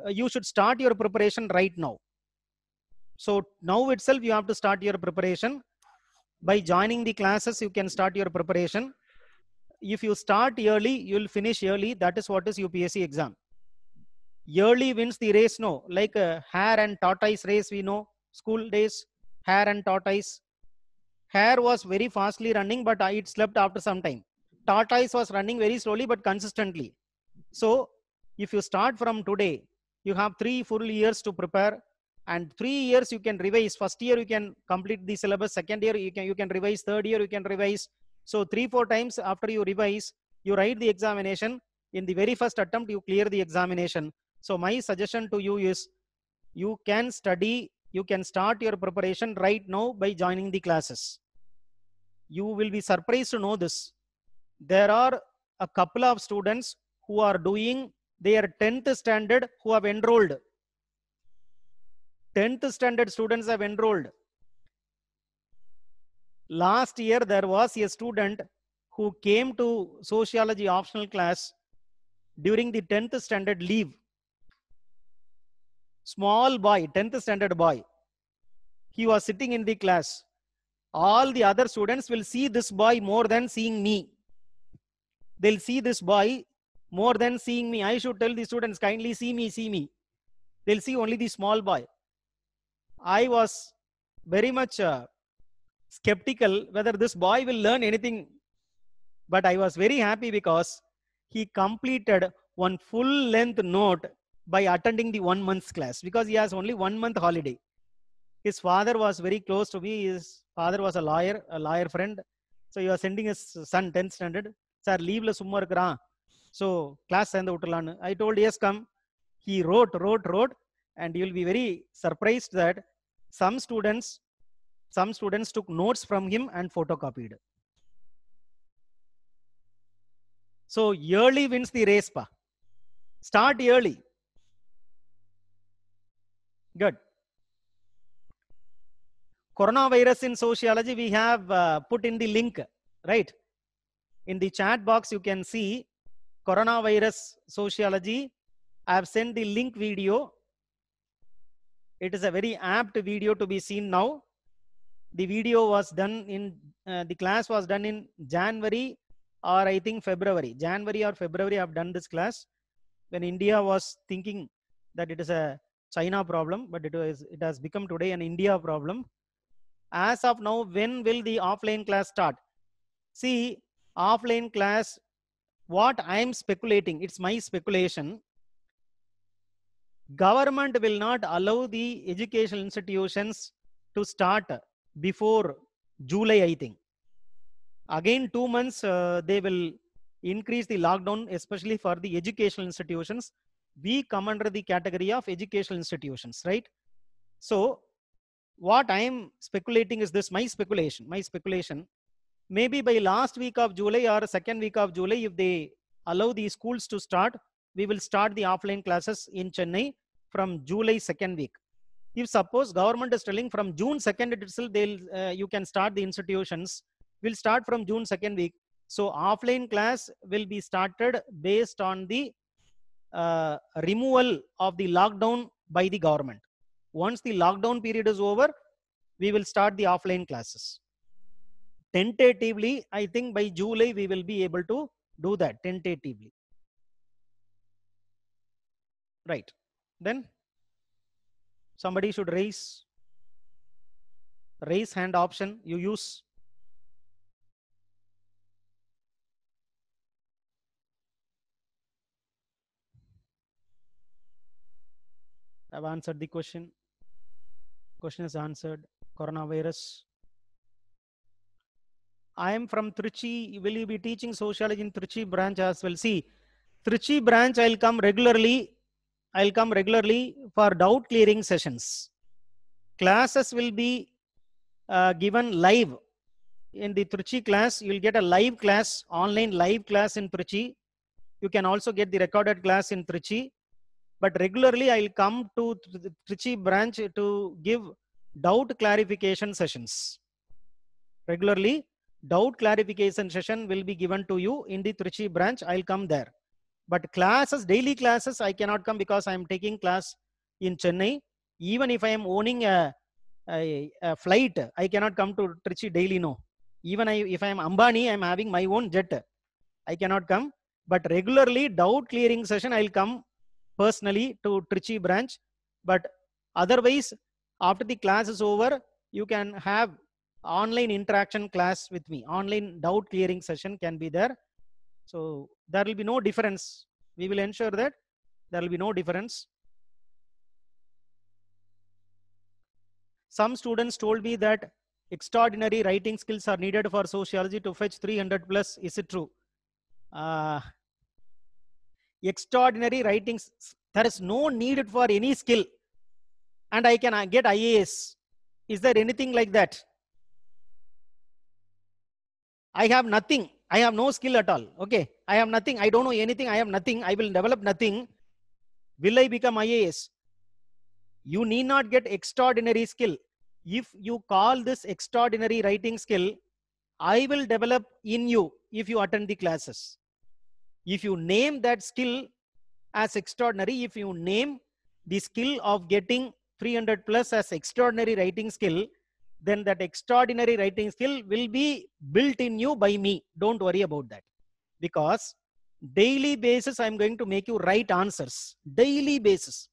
Uh, you should start your preparation right now. So now itself you have to start your preparation. By joining the classes, you can start your preparation. If you start early, you'll finish early. That is what is UPSC exam. Early wins the race, no. Like uh, hare and tortoise race, we know. School days, hare and tortoise Hare was very fastly running, but it slept after some time. Tortoise was running very slowly but consistently. So, if you start from today, you have three full years to prepare, and three years you can revise. First year you can complete the syllabus. Second year you can you can revise. Third year you can revise. So three four times after you revise, you write the examination. In the very first attempt, you clear the examination. So my suggestion to you is, you can study you can start your preparation right now by joining the classes. You will be surprised to know this. There are a couple of students who are doing their 10th standard who have enrolled. 10th standard students have enrolled. Last year, there was a student who came to sociology optional class during the 10th standard leave small boy, 10th standard boy. He was sitting in the class. All the other students will see this boy more than seeing me. They'll see this boy more than seeing me. I should tell the students, kindly see me, see me. They'll see only the small boy. I was very much uh, skeptical whether this boy will learn anything. But I was very happy because he completed one full length note by attending the one month class because he has only one month holiday. His father was very close to me. His father was a lawyer, a lawyer friend. So he was sending his son 10th standard. Sir, leave summa irukran. So class and the I told yes, come. He wrote, wrote, wrote, and you will be very surprised that some students, some students took notes from him and photocopied. So early wins the race, pa. Start early Good. Coronavirus in sociology, we have uh, put in the link, right? In the chat box, you can see coronavirus sociology. I have sent the link video. It is a very apt video to be seen now. The video was done in, uh, the class was done in January or I think February. January or February, I have done this class when India was thinking that it is a China problem, but it, is, it has become today an India problem. As of now, when will the offline class start? See, offline class, what I am speculating, it's my speculation. Government will not allow the educational institutions to start before July, I think. Again, two months, uh, they will increase the lockdown, especially for the educational institutions we come under the category of educational institutions, right? So what I am speculating is this, my speculation, my speculation, maybe by last week of July or second week of July, if they allow the schools to start, we will start the offline classes in Chennai from July 2nd week. If suppose government is telling from June 2nd itself, they'll, uh, you can start the institutions, will start from June 2nd week. So offline class will be started based on the uh, removal of the lockdown by the government. Once the lockdown period is over, we will start the offline classes. Tentatively, I think by July we will be able to do that tentatively. Right. Then somebody should raise raise hand option you use I've answered the question. Question is answered. Coronavirus. I am from Trichy. Will you be teaching sociology in Trichy branch as well? See, Trichy branch, I'll come regularly. I'll come regularly for doubt clearing sessions. Classes will be uh, given live in the Trichy class. You'll get a live class, online live class in Trichy. You can also get the recorded class in Trichy but regularly I'll come to Trichy branch to give doubt clarification sessions. Regularly, doubt clarification session will be given to you in the Trichy branch. I'll come there. But classes, daily classes, I cannot come because I'm taking class in Chennai. Even if I am owning a, a, a flight, I cannot come to Trichy daily, no. Even I, if I am Ambani, I'm having my own jet. I cannot come. But regularly, doubt clearing session, I'll come personally to Trichy branch. But otherwise, after the class is over, you can have online interaction class with me. Online doubt clearing session can be there. So there will be no difference. We will ensure that there will be no difference. Some students told me that extraordinary writing skills are needed for sociology to fetch 300 plus. Is it true? Uh, extraordinary writings. There is no need for any skill. And I can uh, get IAS. Is there anything like that? I have nothing. I have no skill at all. Okay. I have nothing. I don't know anything. I have nothing. I will develop nothing. Will I become IAS? You need not get extraordinary skill. If you call this extraordinary writing skill, I will develop in you if you attend the classes if you name that skill as extraordinary, if you name the skill of getting 300 plus as extraordinary writing skill, then that extraordinary writing skill will be built in you by me. Don't worry about that. Because daily basis, I'm going to make you write answers. Daily basis.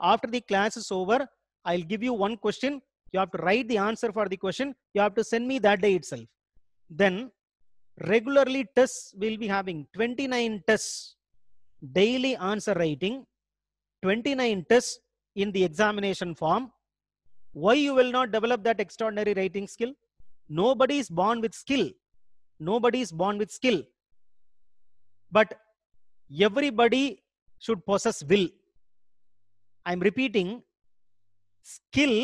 After the class is over, I'll give you one question. You have to write the answer for the question. You have to send me that day itself. Then regularly tests will be having 29 tests daily answer writing 29 tests in the examination form why you will not develop that extraordinary writing skill nobody is born with skill nobody is born with skill but everybody should possess will i'm repeating skill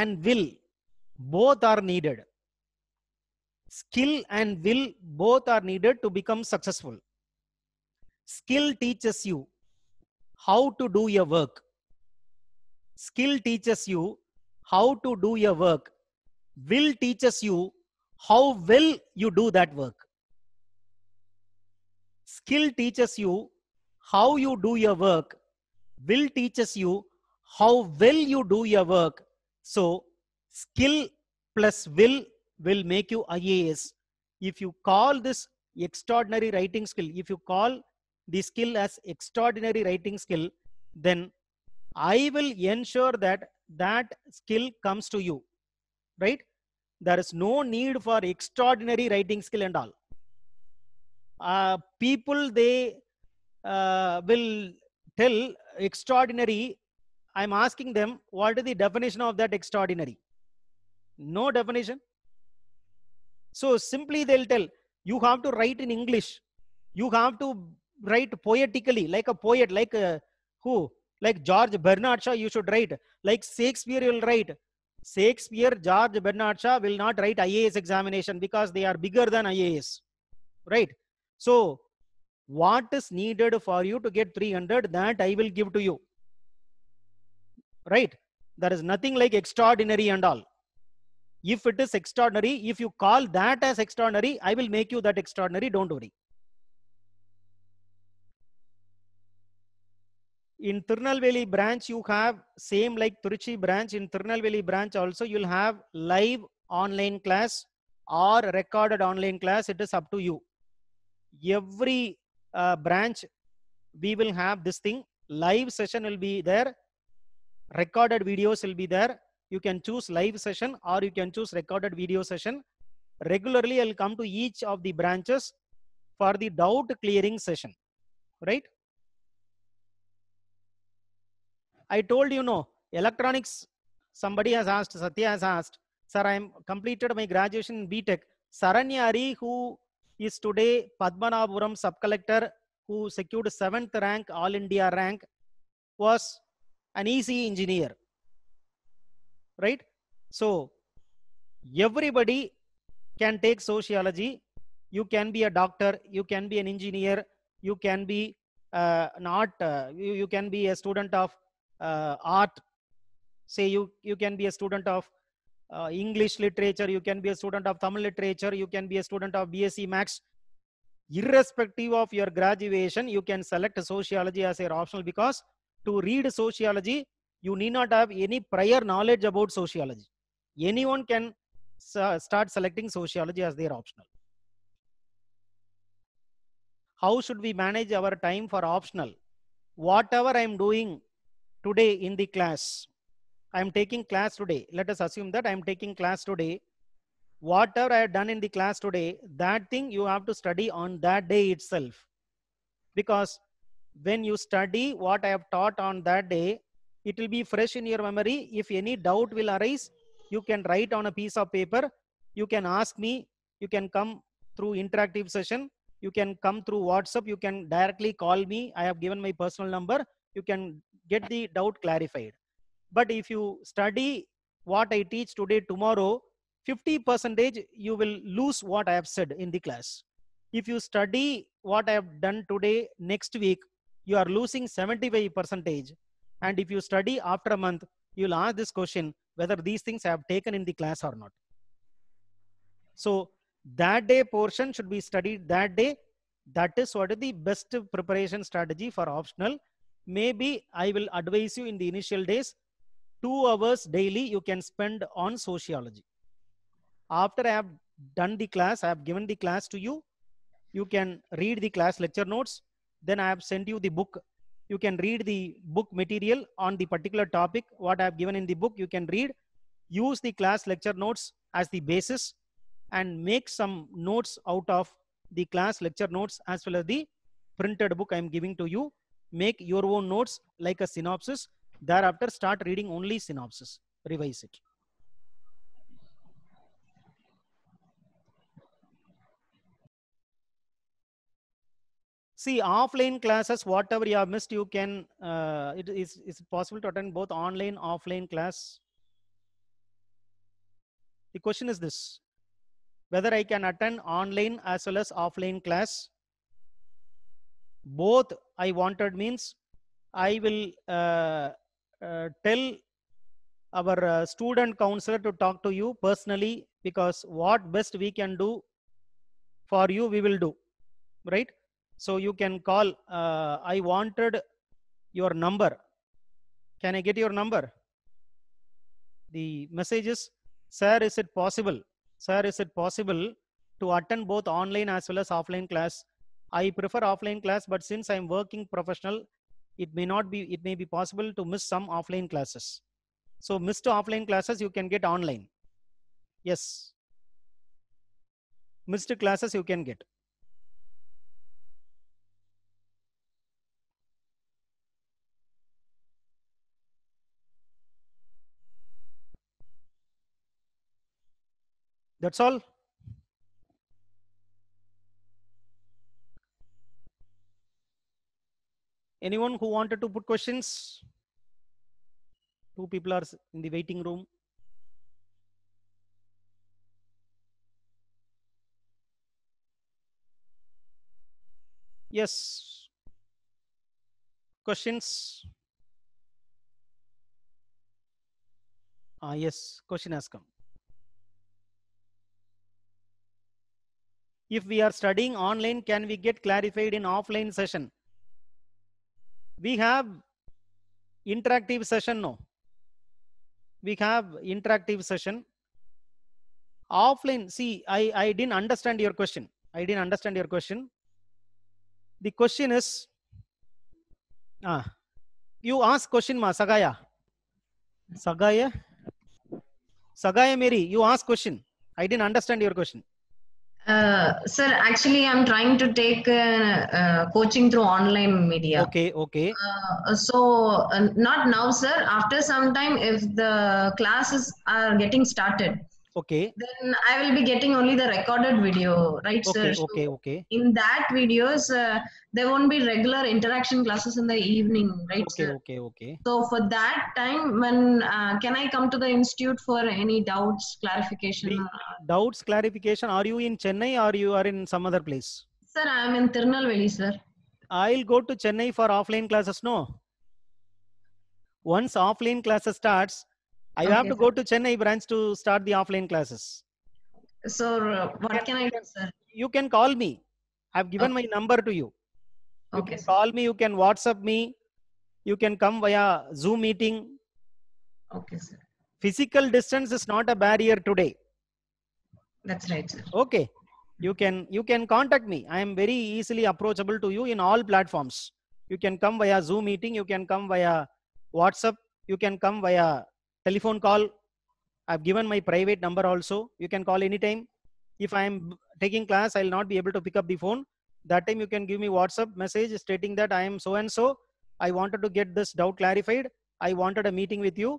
and will both are needed skill and will both are needed to become successful skill teaches you how to do your work skill teaches you how to do your work will teaches you how well you do that work skill teaches you how you do your work will teaches you how well you do your work so skill plus will will make you IAS. If you call this extraordinary writing skill, if you call the skill as extraordinary writing skill, then I will ensure that that skill comes to you, right? There is no need for extraordinary writing skill and all. Uh, people, they uh, will tell extraordinary. I'm asking them, what is the definition of that extraordinary? No definition. So simply they'll tell, you have to write in English. You have to write poetically, like a poet, like a, uh, who? Like George Bernard Shaw, you should write. Like Shakespeare, you'll write. Shakespeare, George Bernard Shaw will not write IAS examination because they are bigger than IAS. Right? So, what is needed for you to get 300? That I will give to you. Right? There is nothing like extraordinary and all if it is extraordinary if you call that as extraordinary i will make you that extraordinary don't worry in Tirunelveli branch you have same like Tiruchi branch in Tirunelveli branch also you'll have live online class or recorded online class it is up to you every uh, branch we will have this thing live session will be there recorded videos will be there you can choose live session or you can choose recorded video session. Regularly, I'll come to each of the branches for the doubt clearing session, right? I told you no, electronics, somebody has asked, Satya has asked, sir, I am completed my graduation in BTEC. Saranyari, who is today Padmanabhuram sub-collector, who secured seventh rank, all India rank, was an easy engineer right? So everybody can take sociology. You can be a doctor, you can be an engineer, you can be uh, an art, uh, you, you can be a student of uh, art. Say you, you can be a student of uh, English literature, you can be a student of Tamil literature, you can be a student of BSc Max. Irrespective of your graduation, you can select sociology as your optional because to read sociology, you need not have any prior knowledge about sociology. Anyone can start selecting sociology as their optional. How should we manage our time for optional? Whatever I am doing today in the class, I am taking class today. Let us assume that I am taking class today. Whatever I have done in the class today, that thing you have to study on that day itself. Because when you study what I have taught on that day, it will be fresh in your memory if any doubt will arise you can write on a piece of paper you can ask me you can come through interactive session you can come through whatsapp you can directly call me i have given my personal number you can get the doubt clarified but if you study what i teach today tomorrow 50 percentage you will lose what i have said in the class if you study what i have done today next week you are losing 75 percentage and if you study after a month, you'll ask this question whether these things have taken in the class or not. So that day portion should be studied that day. That is what is the best preparation strategy for optional. Maybe I will advise you in the initial days, two hours daily you can spend on sociology. After I have done the class, I have given the class to you. You can read the class lecture notes. Then I have sent you the book you can read the book material on the particular topic, what I have given in the book, you can read, use the class lecture notes as the basis and make some notes out of the class lecture notes as well as the printed book I am giving to you. Make your own notes like a synopsis. Thereafter, start reading only synopsis. Revise it. see offline classes whatever you have missed you can uh, it is is it possible to attend both online offline class the question is this whether i can attend online as well as offline class both i wanted means i will uh, uh, tell our uh, student counselor to talk to you personally because what best we can do for you we will do right so you can call, uh, I wanted your number. Can I get your number? The message is, sir, is it possible? Sir, is it possible to attend both online as well as offline class? I prefer offline class, but since I'm working professional, it may not be, it may be possible to miss some offline classes. So missed offline classes, you can get online. Yes. Missed classes, you can get. That's all. Anyone who wanted to put questions? Two people are in the waiting room. Yes. Questions? Ah, yes, question has come. if we are studying online can we get clarified in offline session we have interactive session no we have interactive session offline see i i didn't understand your question i didn't understand your question the question is ah you ask question ma sagaya sagaya sagaya mary you ask question i didn't understand your question uh, sir, actually, I'm trying to take uh, uh, coaching through online media. Okay, okay. Uh, so, uh, not now, sir. After some time, if the classes are getting started, okay then i will be getting only the recorded video right okay, sir so okay okay in that videos uh, there won't be regular interaction classes in the evening right okay sir? okay okay so for that time when uh, can i come to the institute for any doubts clarification the doubts clarification are you in chennai or you are in some other place sir i am in tirunelveli sir i'll go to chennai for offline classes no once offline classes starts I okay, have to sir. go to Chennai branch to start the offline classes. Sir, uh, what can, can I do, sir? You can call me. I've given okay. my number to you. You okay, can sir. call me, you can WhatsApp me, you can come via Zoom meeting. Okay, sir. Physical distance is not a barrier today. That's right, sir. Okay. You can you can contact me. I am very easily approachable to you in all platforms. You can come via Zoom meeting, you can come via WhatsApp, you can come via telephone call i've given my private number also you can call anytime if i am taking class i'll not be able to pick up the phone that time you can give me whatsapp message stating that i am so and so i wanted to get this doubt clarified i wanted a meeting with you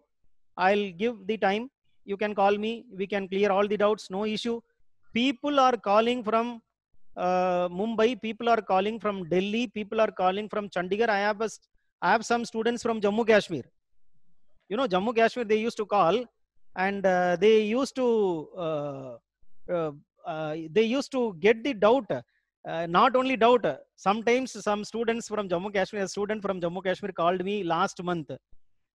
i'll give the time you can call me we can clear all the doubts no issue people are calling from uh, mumbai people are calling from delhi people are calling from chandigarh i have a, i have some students from jammu kashmir you know jammu kashmir they used to call and uh, they used to uh, uh, uh they used to get the doubt uh, not only doubt sometimes some students from jammu kashmir a student from jammu kashmir called me last month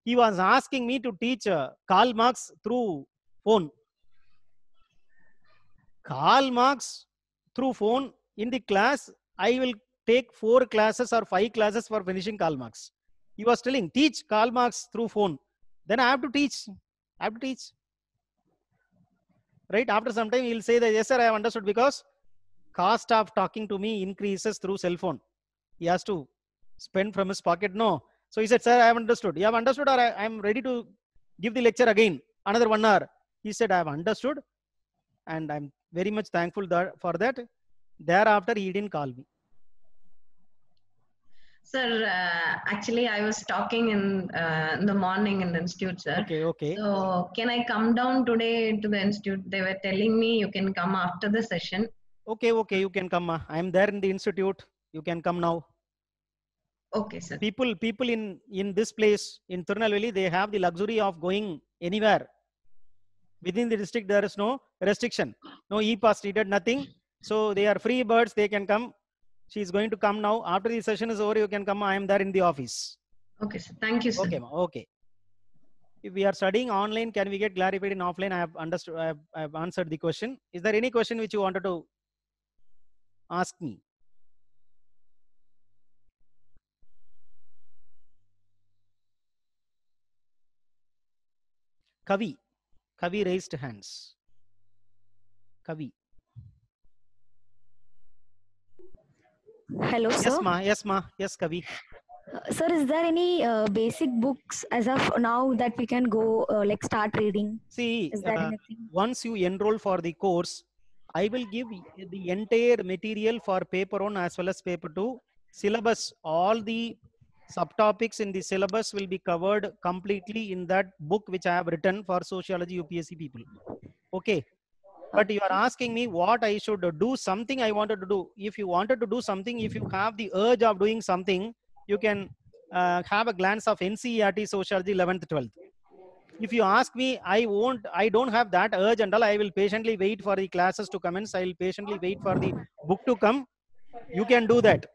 he was asking me to teach karl marx through phone karl marx through phone in the class i will take four classes or five classes for finishing Karl Marx. He was telling, teach Karl Marx through phone then i have to teach i have to teach right after some time he'll say that yes sir i have understood because cost of talking to me increases through cell phone he has to spend from his pocket no so he said sir i have understood you have understood or i am ready to give the lecture again another one hour he said i have understood and i'm very much thankful that, for that thereafter he didn't call me Sir, uh, actually, I was talking in, uh, in, the morning in the institute, sir. Okay, okay. So, can I come down today to the institute? They were telling me you can come after the session. Okay, okay, you can come. Uh, I am there in the institute. You can come now. Okay, sir. People, people in in this place in Tirunelveli, they have the luxury of going anywhere. Within the district, there is no restriction, no e-pass needed, nothing. So they are free birds. They can come she is going to come now after the session is over you can come i am there in the office okay sir thank you sir okay okay if we are studying online can we get clarified in offline i have understood I have, I have answered the question is there any question which you wanted to ask me kavi kavi raised hands kavi Hello, yes, sir. Yes, ma. Yes, ma. Yes, Kavi. Uh, sir, is there any uh, basic books as of now that we can go uh, like start reading? See, uh, once you enroll for the course, I will give the entire material for paper one as well as paper two syllabus. All the subtopics in the syllabus will be covered completely in that book which I have written for sociology UPSC people. Okay but you are asking me what i should do something i wanted to do if you wanted to do something if you have the urge of doing something you can uh, have a glance of ncert sociology 11th 12th if you ask me i won't i don't have that urge and all i will patiently wait for the classes to commence i will patiently wait for the book to come you can do that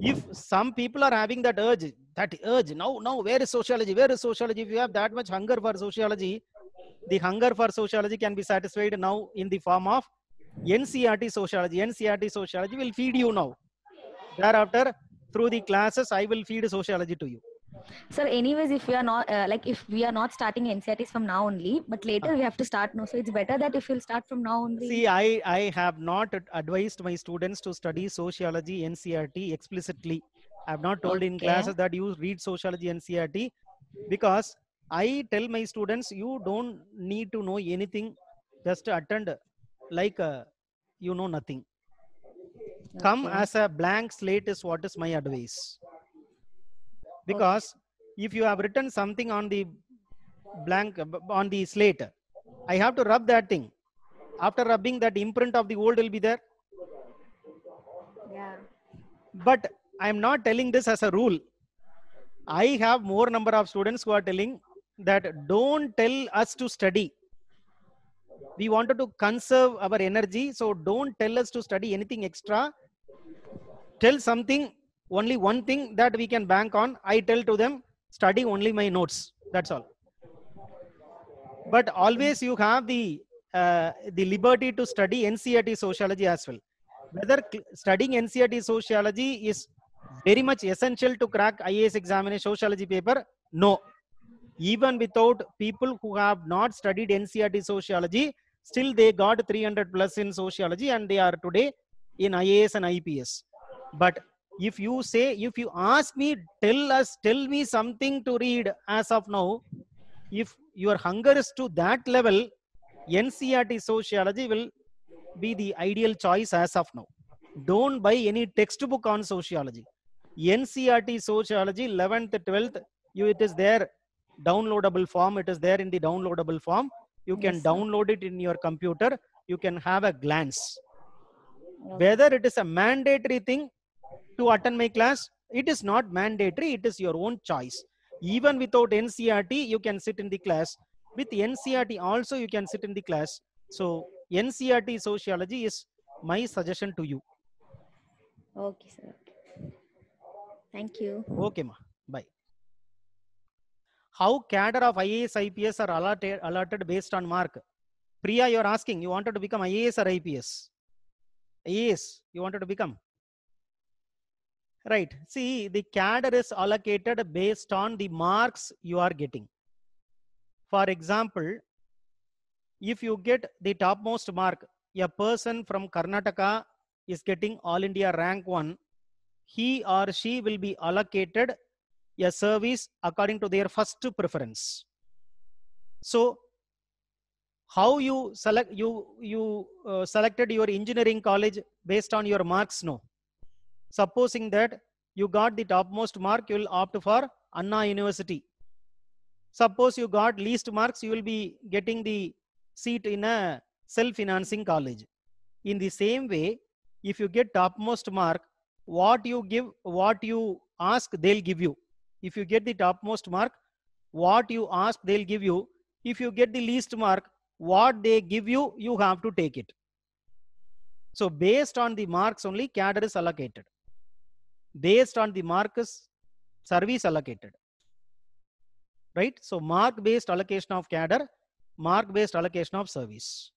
if hmm. some people are having that urge that urge now now where is sociology where is sociology if you have that much hunger for sociology the hunger for sociology can be satisfied now in the form of ncrt sociology ncrt sociology will feed you now thereafter through the classes i will feed sociology to you Sir, anyways, if we are not uh, like if we are not starting NCRTs from now only, but later we have to start. No, so it's better that if you'll start from now only. See, I I have not advised my students to study sociology NCRT explicitly. I have not told okay. in classes that you read sociology NCRT because I tell my students you don't need to know anything, just attend like uh, you know nothing. Okay. Come as a blank slate is what is my advice because okay. if you have written something on the blank on the slate i have to rub that thing after rubbing that imprint of the old will be there yeah but i am not telling this as a rule i have more number of students who are telling that don't tell us to study we wanted to conserve our energy so don't tell us to study anything extra tell something only one thing that we can bank on i tell to them study only my notes that's all but always you have the uh, the liberty to study ncrt sociology as well whether studying ncrt sociology is very much essential to crack ias examination sociology paper no even without people who have not studied ncrt sociology still they got 300 plus in sociology and they are today in ias and ips but if you say if you ask me tell us tell me something to read as of now if your hunger is to that level ncrt sociology will be the ideal choice as of now don't buy any textbook on sociology ncrt sociology 11th 12th you it is there downloadable form it is there in the downloadable form you can download it in your computer you can have a glance whether it is a mandatory thing to attend my class? It is not mandatory. It is your own choice. Even without NCRT, you can sit in the class. With NCRT also, you can sit in the class. So NCRT sociology is my suggestion to you. Okay, sir. Thank you. Okay, ma. Bye. How cadre of IAS, IPS are allotted, allotted based on mark? Priya, you're asking, you wanted to become IAS or IPS? IAS, you wanted to become? Right. See, the cadre is allocated based on the marks you are getting. For example, if you get the topmost mark, a person from Karnataka is getting All India rank 1, he or she will be allocated a service according to their first preference. So, how you select you you uh, selected your engineering college based on your marks? No, Supposing that you got the topmost mark, you will opt for Anna University. Suppose you got least marks, you will be getting the seat in a self-financing college. In the same way, if you get topmost mark, what you give, what you ask, they'll give you. If you get the topmost mark, what you ask, they'll give you. If you get the least mark, what they give you, you have to take it. So based on the marks only, cadre is allocated based on the marks, service allocated. Right? So mark based allocation of cadre, mark based allocation of service.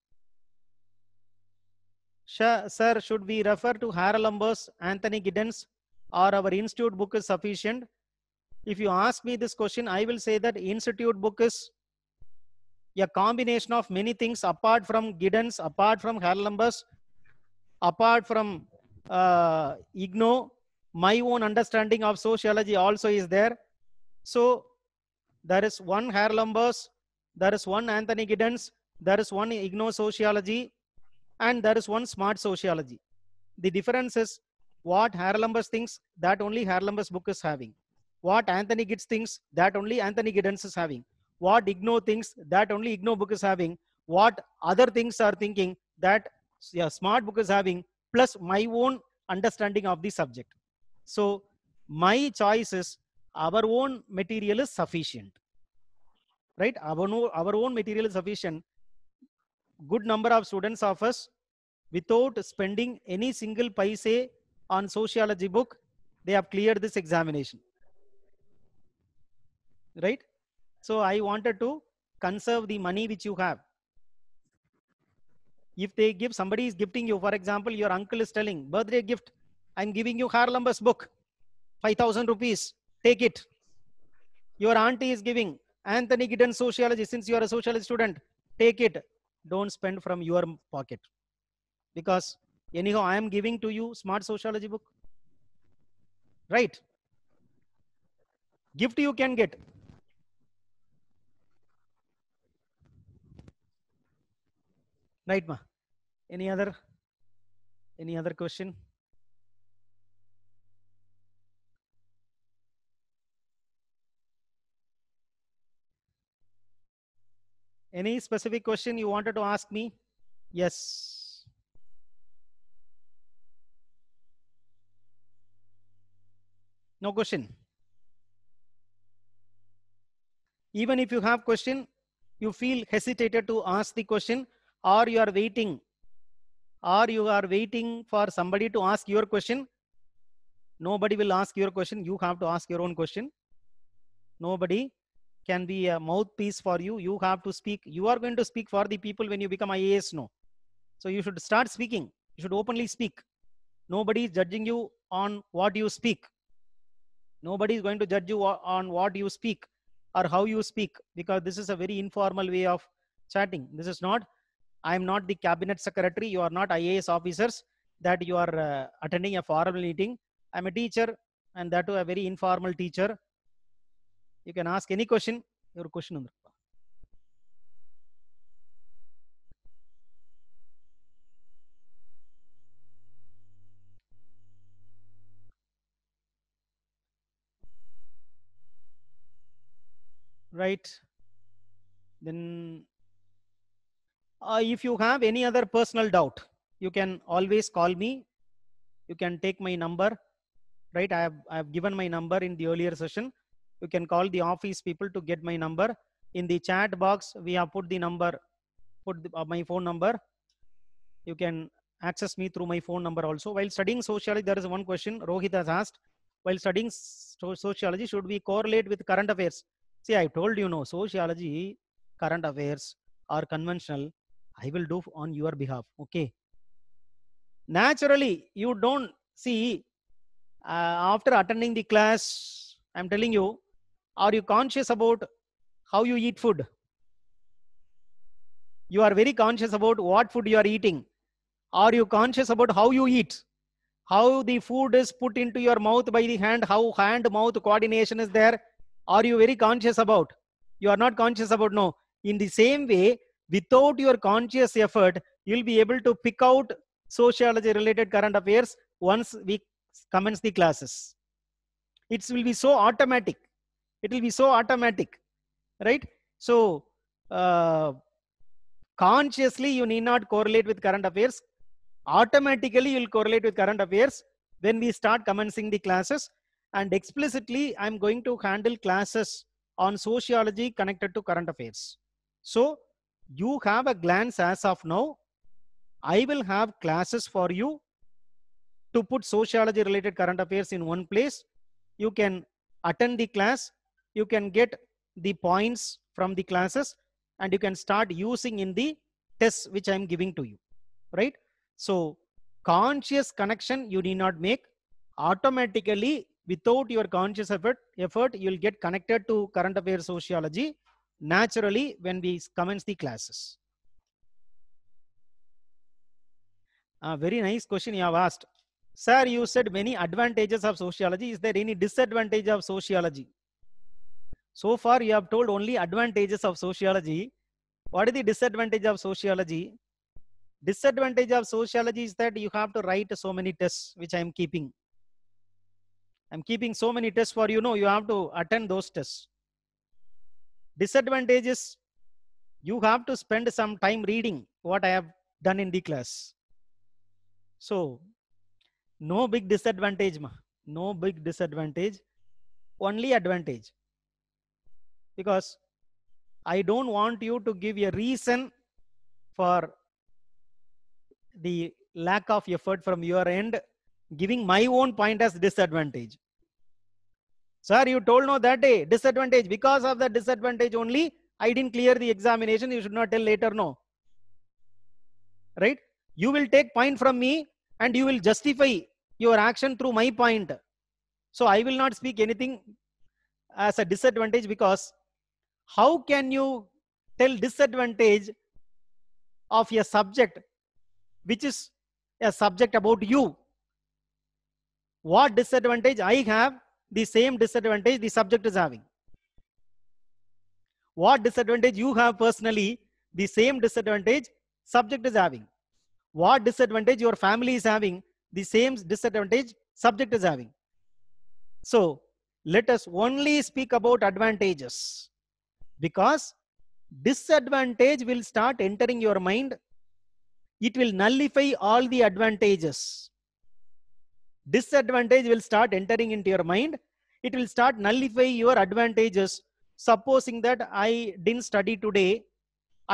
sir, should we refer to Harold Ambers, Anthony Giddens, or our institute book is sufficient? If you ask me this question, I will say that institute book is a combination of many things apart from Giddens, apart from Harold Ambers, apart from uh, IGNO, my own understanding of sociology also is there so there is one Harlambos, there is one Anthony Giddens, there is one Igno sociology, and there is one smart sociology. The difference is what Harlambos thinks that only Harlambos book is having. What Anthony Giddens thinks that only Anthony Giddens is having. What Igno thinks that only Igno book is having. What other things are thinking that yeah, smart book is having plus my own understanding of the subject. So my choice is our own material is sufficient, right? Our, own material is sufficient. Good number of students of us without spending any single paise on sociology book, they have cleared this examination, right? So I wanted to conserve the money which you have if they give somebody is gifting you for example your uncle is telling birthday gift I'm giving you Harlamba's book, 5,000 rupees. Take it. Your auntie is giving. Anthony Giddens, sociology, since you are a sociology student, take it. Don't spend from your pocket. Because anyhow, I am giving to you smart sociology book. Right? Gift you can get. Right, ma? Any other, any other question? Any specific question you wanted to ask me? Yes. No question. Even if you have question, you feel hesitated to ask the question or you are waiting or you are waiting for somebody to ask your question. Nobody will ask your question. You have to ask your own question. Nobody can be a mouthpiece for you you have to speak you are going to speak for the people when you become ias no so you should start speaking you should openly speak nobody is judging you on what you speak nobody is going to judge you on what you speak or how you speak because this is a very informal way of chatting this is not i am not the cabinet secretary you are not ias officers that you are uh, attending a formal meeting i'm a teacher and that too a very informal teacher you can ask any question your question under right then uh, if you have any other personal doubt you can always call me you can take my number right i have i have given my number in the earlier session you can call the office people to get my number in the chat box we have put the number put the, uh, my phone number you can access me through my phone number also while studying sociology there is one question rohit has asked while studying sociology should we correlate with current affairs see i told you no sociology current affairs are conventional i will do on your behalf okay naturally you don't see uh, after attending the class i'm telling you are you conscious about how you eat food? You are very conscious about what food you are eating. Are you conscious about how you eat? How the food is put into your mouth by the hand, how hand mouth coordination is there? Are you very conscious about? You are not conscious about, no. In the same way, without your conscious effort, you'll be able to pick out sociology related current affairs once we commence the classes. It will be so automatic it will be so automatic right so uh, consciously you need not correlate with current affairs automatically you'll correlate with current affairs when we start commencing the classes and explicitly i'm going to handle classes on sociology connected to current affairs so you have a glance as of now i will have classes for you to put sociology related current affairs in one place you can attend the class you can get the points from the classes and you can start using in the tests which I am giving to you, right? So conscious connection you need not make. Automatically, without your conscious effort, effort you will get connected to current affairs sociology naturally when we commence the classes. A very nice question you have asked. Sir, you said many advantages of sociology. Is there any disadvantage of sociology? So far, you have told only advantages of sociology. What is the disadvantage of sociology? Disadvantage of sociology is that you have to write so many tests, which I am keeping. I'm keeping so many tests for you. No, you have to attend those tests. Disadvantage is you have to spend some time reading what I have done in the class. So, no big disadvantage, ma. No big disadvantage, only advantage because I don't want you to give a reason for the lack of effort from your end, giving my own point as disadvantage. Sir, you told no that day, disadvantage. Because of the disadvantage only, I didn't clear the examination. You should not tell later no. Right? You will take point from me and you will justify your action through my point. So I will not speak anything as a disadvantage because how can you tell disadvantage of a subject which is a subject about you what disadvantage i have the same disadvantage the subject is having what disadvantage you have personally the same disadvantage subject is having what disadvantage your family is having the same disadvantage subject is having so let us only speak about advantages because disadvantage will start entering your mind it will nullify all the advantages disadvantage will start entering into your mind it will start nullify your advantages supposing that i didn't study today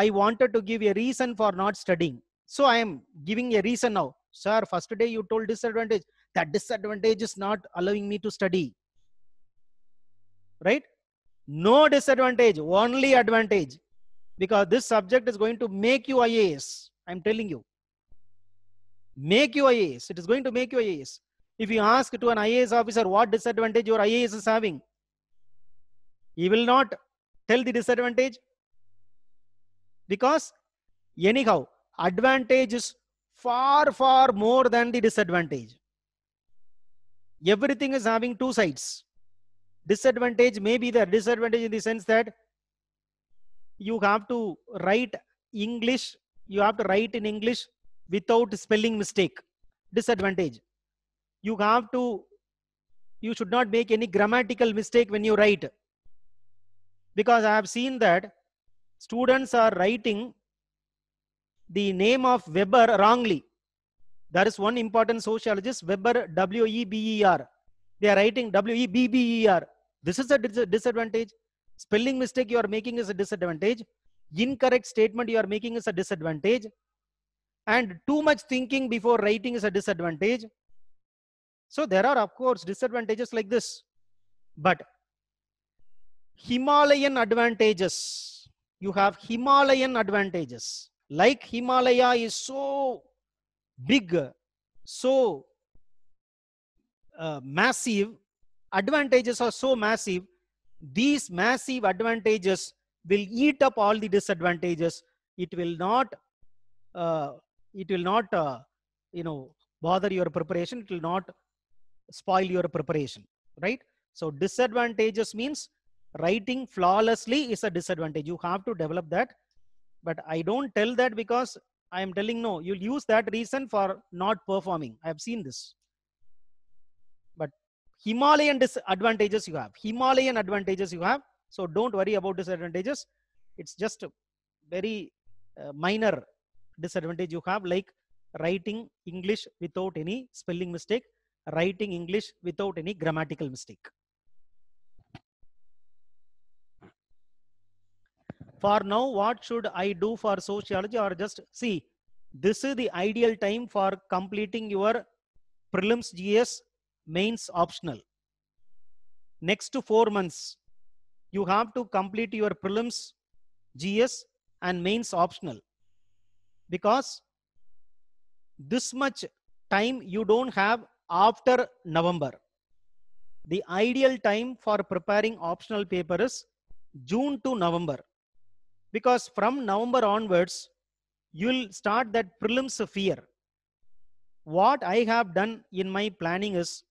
i wanted to give a reason for not studying so i am giving a reason now sir first day you told disadvantage that disadvantage is not allowing me to study right no disadvantage, only advantage. Because this subject is going to make you IAS. I'm telling you. Make you IAS. It is going to make you IAS. If you ask to an IAS officer what disadvantage your IAS is having, he will not tell the disadvantage. Because anyhow, advantage is far, far more than the disadvantage. Everything is having two sides Disadvantage may be the disadvantage in the sense that you have to write English, you have to write in English without spelling mistake. Disadvantage. You have to, you should not make any grammatical mistake when you write. Because I have seen that students are writing the name of Weber wrongly. There is one important sociologist, Weber, W E B E R. They are writing W E B B E R. This is a disadvantage. Spelling mistake you are making is a disadvantage. Incorrect statement you are making is a disadvantage. And too much thinking before writing is a disadvantage. So there are, of course, disadvantages like this. But Himalayan advantages. You have Himalayan advantages. Like Himalaya is so big, so uh, massive, advantages are so massive, these massive advantages will eat up all the disadvantages. It will not, uh, it will not, uh, you know, bother your preparation. It will not spoil your preparation, right? So disadvantages means writing flawlessly is a disadvantage. You have to develop that. But I don't tell that because I am telling no, you'll use that reason for not performing. I have seen this. Himalayan disadvantages you have. Himalayan advantages you have. So don't worry about disadvantages. It's just very uh, minor disadvantage you have like writing English without any spelling mistake, writing English without any grammatical mistake. For now, what should I do for sociology or just see, this is the ideal time for completing your prelims GS mains optional. Next to four months, you have to complete your prelims, GS and mains optional because this much time you don't have after November. The ideal time for preparing optional paper is June to November because from November onwards, you'll start that prelims fear. What I have done in my planning is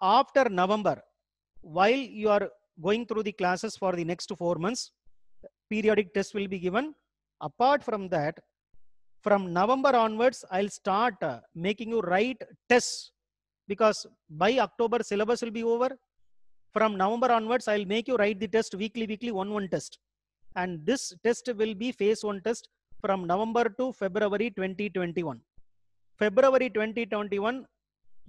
after November, while you are going through the classes for the next four months, periodic test will be given. Apart from that, from November onwards, I'll start uh, making you write tests because by October syllabus will be over. From November onwards, I'll make you write the test weekly, weekly, one, one test. And this test will be phase one test from November to February 2021. February 2021,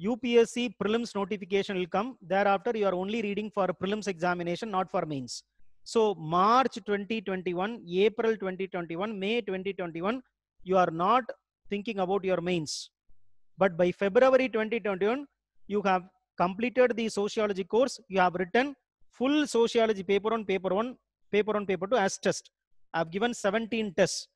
UPSC prelims notification will come. Thereafter, you are only reading for prelims examination, not for mains. So March 2021, April 2021, May 2021, you are not thinking about your mains. But by February 2021, you have completed the sociology course. You have written full sociology paper on paper one, paper on paper two as test. I have given 17 tests.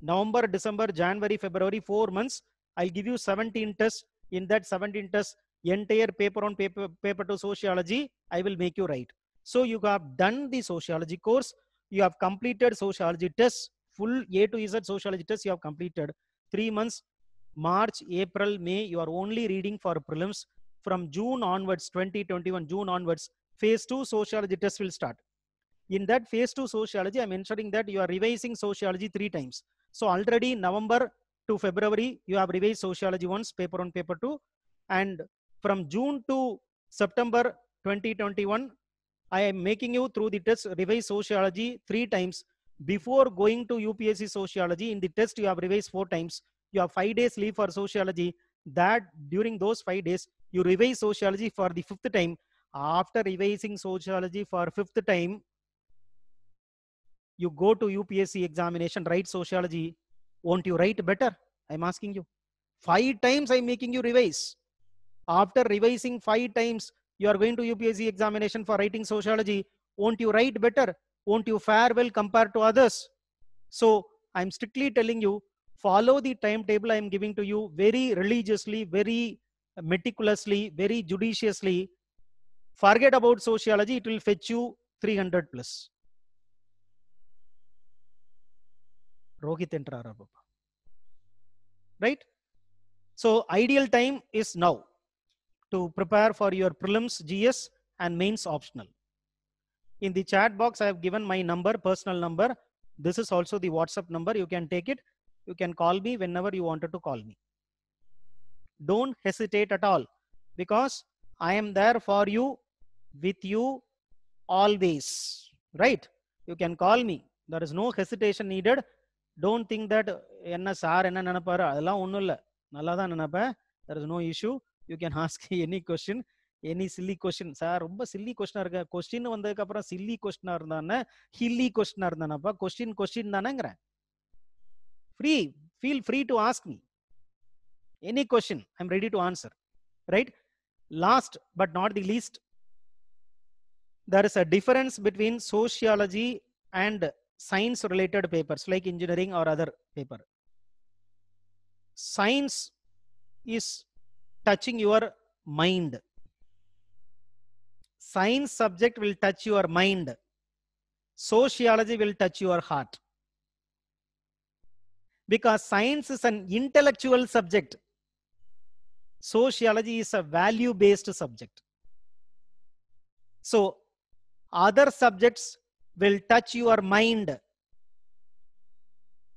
November, December, January, February, four months. I'll give you 17 tests in that 17 test, entire paper on paper paper to sociology i will make you write so you have done the sociology course you have completed sociology test, full a to z sociology test you have completed three months march april may you are only reading for prelims from june onwards 2021 june onwards phase 2 sociology test will start in that phase 2 sociology i'm ensuring that you are revising sociology three times so already november to February, you have revised sociology once, paper one, paper two. And from June to September 2021, I am making you through the test revise sociology three times. Before going to UPSC sociology, in the test you have revised four times. You have five days leave for sociology. That during those five days, you revise sociology for the fifth time. After revising sociology for fifth time, you go to UPSC examination, write sociology, won't you write better? I'm asking you. Five times I'm making you revise. After revising five times, you are going to UPSC examination for writing sociology. Won't you write better? Won't you fare well compared to others? So I'm strictly telling you, follow the timetable I'm giving to you very religiously, very meticulously, very judiciously. Forget about sociology, it will fetch you 300 plus. Rohit Baba. Right? So ideal time is now to prepare for your prelims GS and mains optional. In the chat box, I have given my number, personal number. This is also the WhatsApp number. You can take it. You can call me whenever you wanted to call me. Don't hesitate at all because I am there for you, with you always. Right? You can call me. There is no hesitation needed. Don't think that என்ன sir என்ன நினைப்பாரு அதெல்லாம் ஒன்றும் இல்லை நல்லா தான் நினைப்பேன் there is no issue you can ask any question any silly question sir ரொம்ப சில்லி கொஸ்டினா இருக்க கொஸ்டின் வந்ததுக்கு அப்புறம் சில்லி கொஸ்டினா இருந்தானே ஹில்லி கொஸ்டினா இருந்தானப்பா கொஸ்டின் கொஸ்டின் தானேங்கிறேன் free feel free to ask me any question I am ready to answer right last but not the least there is a difference between sociology and science related papers like engineering or other paper science is touching your mind science subject will touch your mind sociology will touch your heart because science is an intellectual subject sociology is a value based subject so other subjects will touch your mind.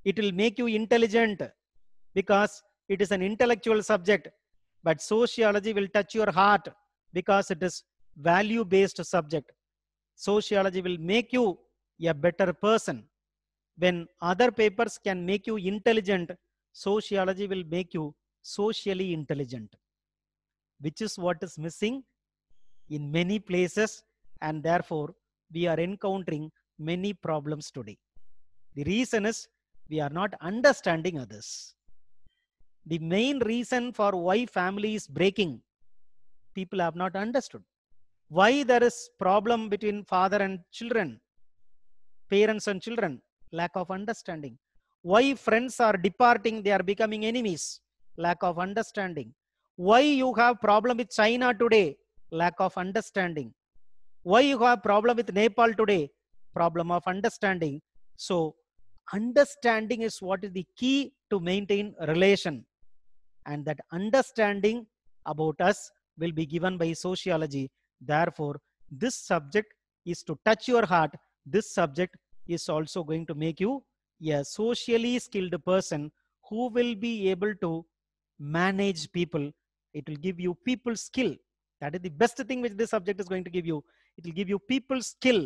It will make you intelligent because it is an intellectual subject. But sociology will touch your heart because it is value-based subject. Sociology will make you a better person. When other papers can make you intelligent, sociology will make you socially intelligent, which is what is missing in many places and therefore we are encountering many problems today. The reason is we are not understanding others. The main reason for why family is breaking, people have not understood. Why there is problem between father and children, parents and children, lack of understanding. Why friends are departing, they are becoming enemies, lack of understanding. Why you have problem with China today, lack of understanding. Why you have problem with Nepal today? Problem of understanding. So understanding is what is the key to maintain relation. And that understanding about us will be given by sociology. Therefore, this subject is to touch your heart. This subject is also going to make you a socially skilled person who will be able to manage people. It will give you people skill. That is the best thing which this subject is going to give you it will give you people skill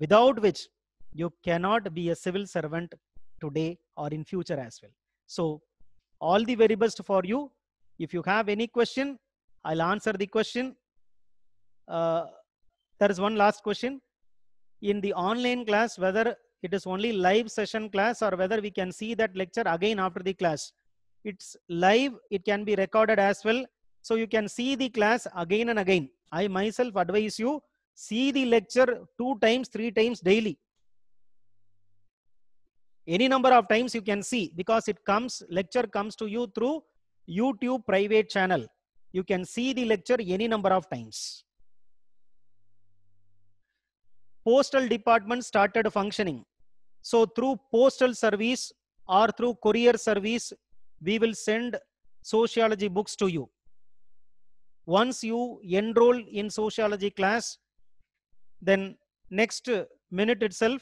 without which you cannot be a civil servant today or in future as well. So all the very best for you. If you have any question, I'll answer the question. Uh, there is one last question. In the online class, whether it is only live session class or whether we can see that lecture again after the class. It's live, it can be recorded as well. So you can see the class again and again. I myself advise you see the lecture two times, three times daily. Any number of times you can see because it comes, lecture comes to you through YouTube private channel. You can see the lecture any number of times. Postal department started functioning. So through postal service or through courier service, we will send sociology books to you. Once you enroll in sociology class, then next minute itself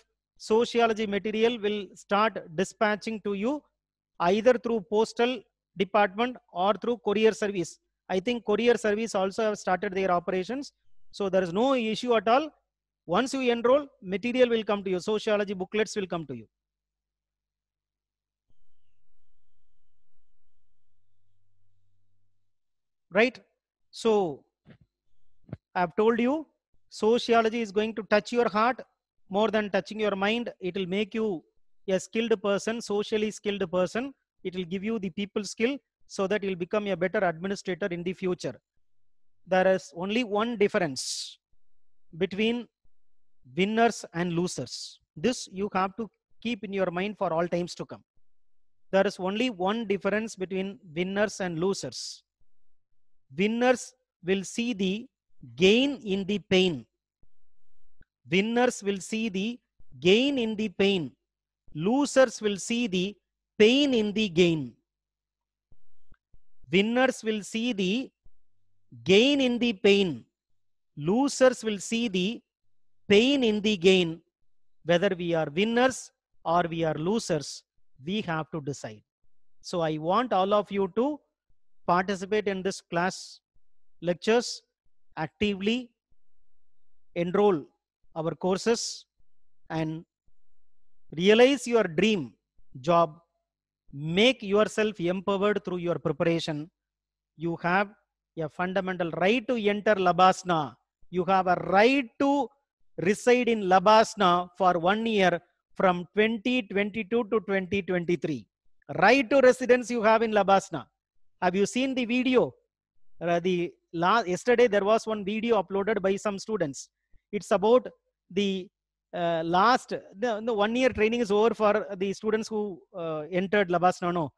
sociology material will start dispatching to you either through postal department or through courier service i think courier service also have started their operations so there is no issue at all once you enroll material will come to you sociology booklets will come to you right so i have told you sociology is going to touch your heart more than touching your mind it will make you a skilled person socially skilled person it will give you the people skill so that you'll become a better administrator in the future there is only one difference between winners and losers this you have to keep in your mind for all times to come there is only one difference between winners and losers winners will see the gain in the pain. Winners will see the gain in the pain. Losers will see the pain in the gain. Winners will see the gain in the pain. Losers will see the pain in the gain. Whether we are winners or we are losers, we have to decide. So I want all of you to participate in this class lectures actively enroll our courses and realize your dream job make yourself empowered through your preparation you have a fundamental right to enter labasna you have a right to reside in labasna for one year from 2022 to 2023 right to residence you have in labasna have you seen the video uh, the last yesterday there was one video uploaded by some students it's about the uh, last the, the, one year training is over for the students who uh, entered labas No,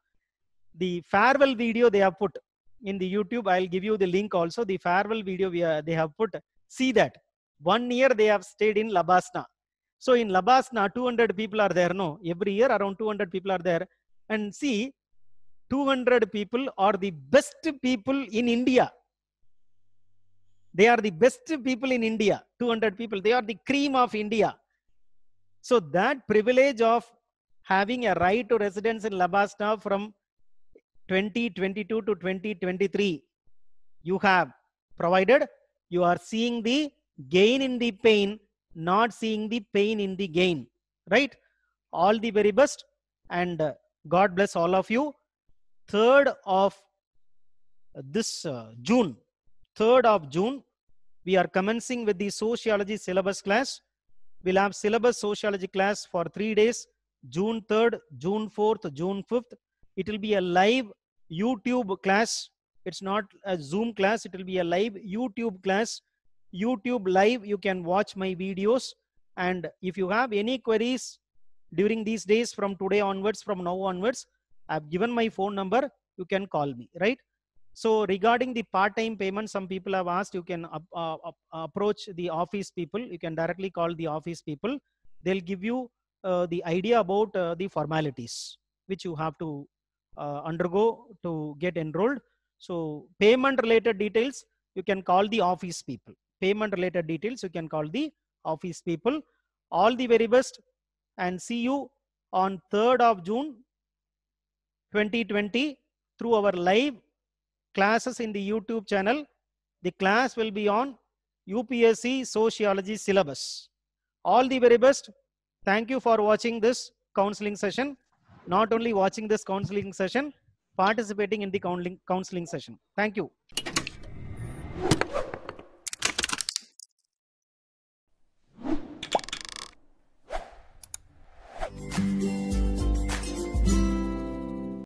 the farewell video they have put in the youtube i'll give you the link also the farewell video we, uh, they have put see that one year they have stayed in labasna so in labasna 200 people are there no every year around 200 people are there and see 200 people are the best people in india they are the best people in India, 200 people. They are the cream of India. So that privilege of having a right to residence in Labasta from 2022 to 2023, you have provided you are seeing the gain in the pain, not seeing the pain in the gain, right? All the very best and God bless all of you. 3rd of this uh, June, 3rd of June. We are commencing with the sociology syllabus class. We'll have syllabus sociology class for three days, June 3rd, June 4th, June 5th. It will be a live YouTube class. It's not a Zoom class. It will be a live YouTube class. YouTube live, you can watch my videos. And if you have any queries during these days from today onwards, from now onwards, I've given my phone number. You can call me, right? So regarding the part-time payment, some people have asked, you can uh, approach the office people. You can directly call the office people. They'll give you uh, the idea about uh, the formalities which you have to uh, undergo to get enrolled. So payment related details, you can call the office people. Payment related details, you can call the office people. All the very best and see you on 3rd of June 2020 through our live classes in the YouTube channel. The class will be on UPSC Sociology syllabus. All the very best. Thank you for watching this counseling session. Not only watching this counseling session, participating in the counseling, counseling session. Thank you.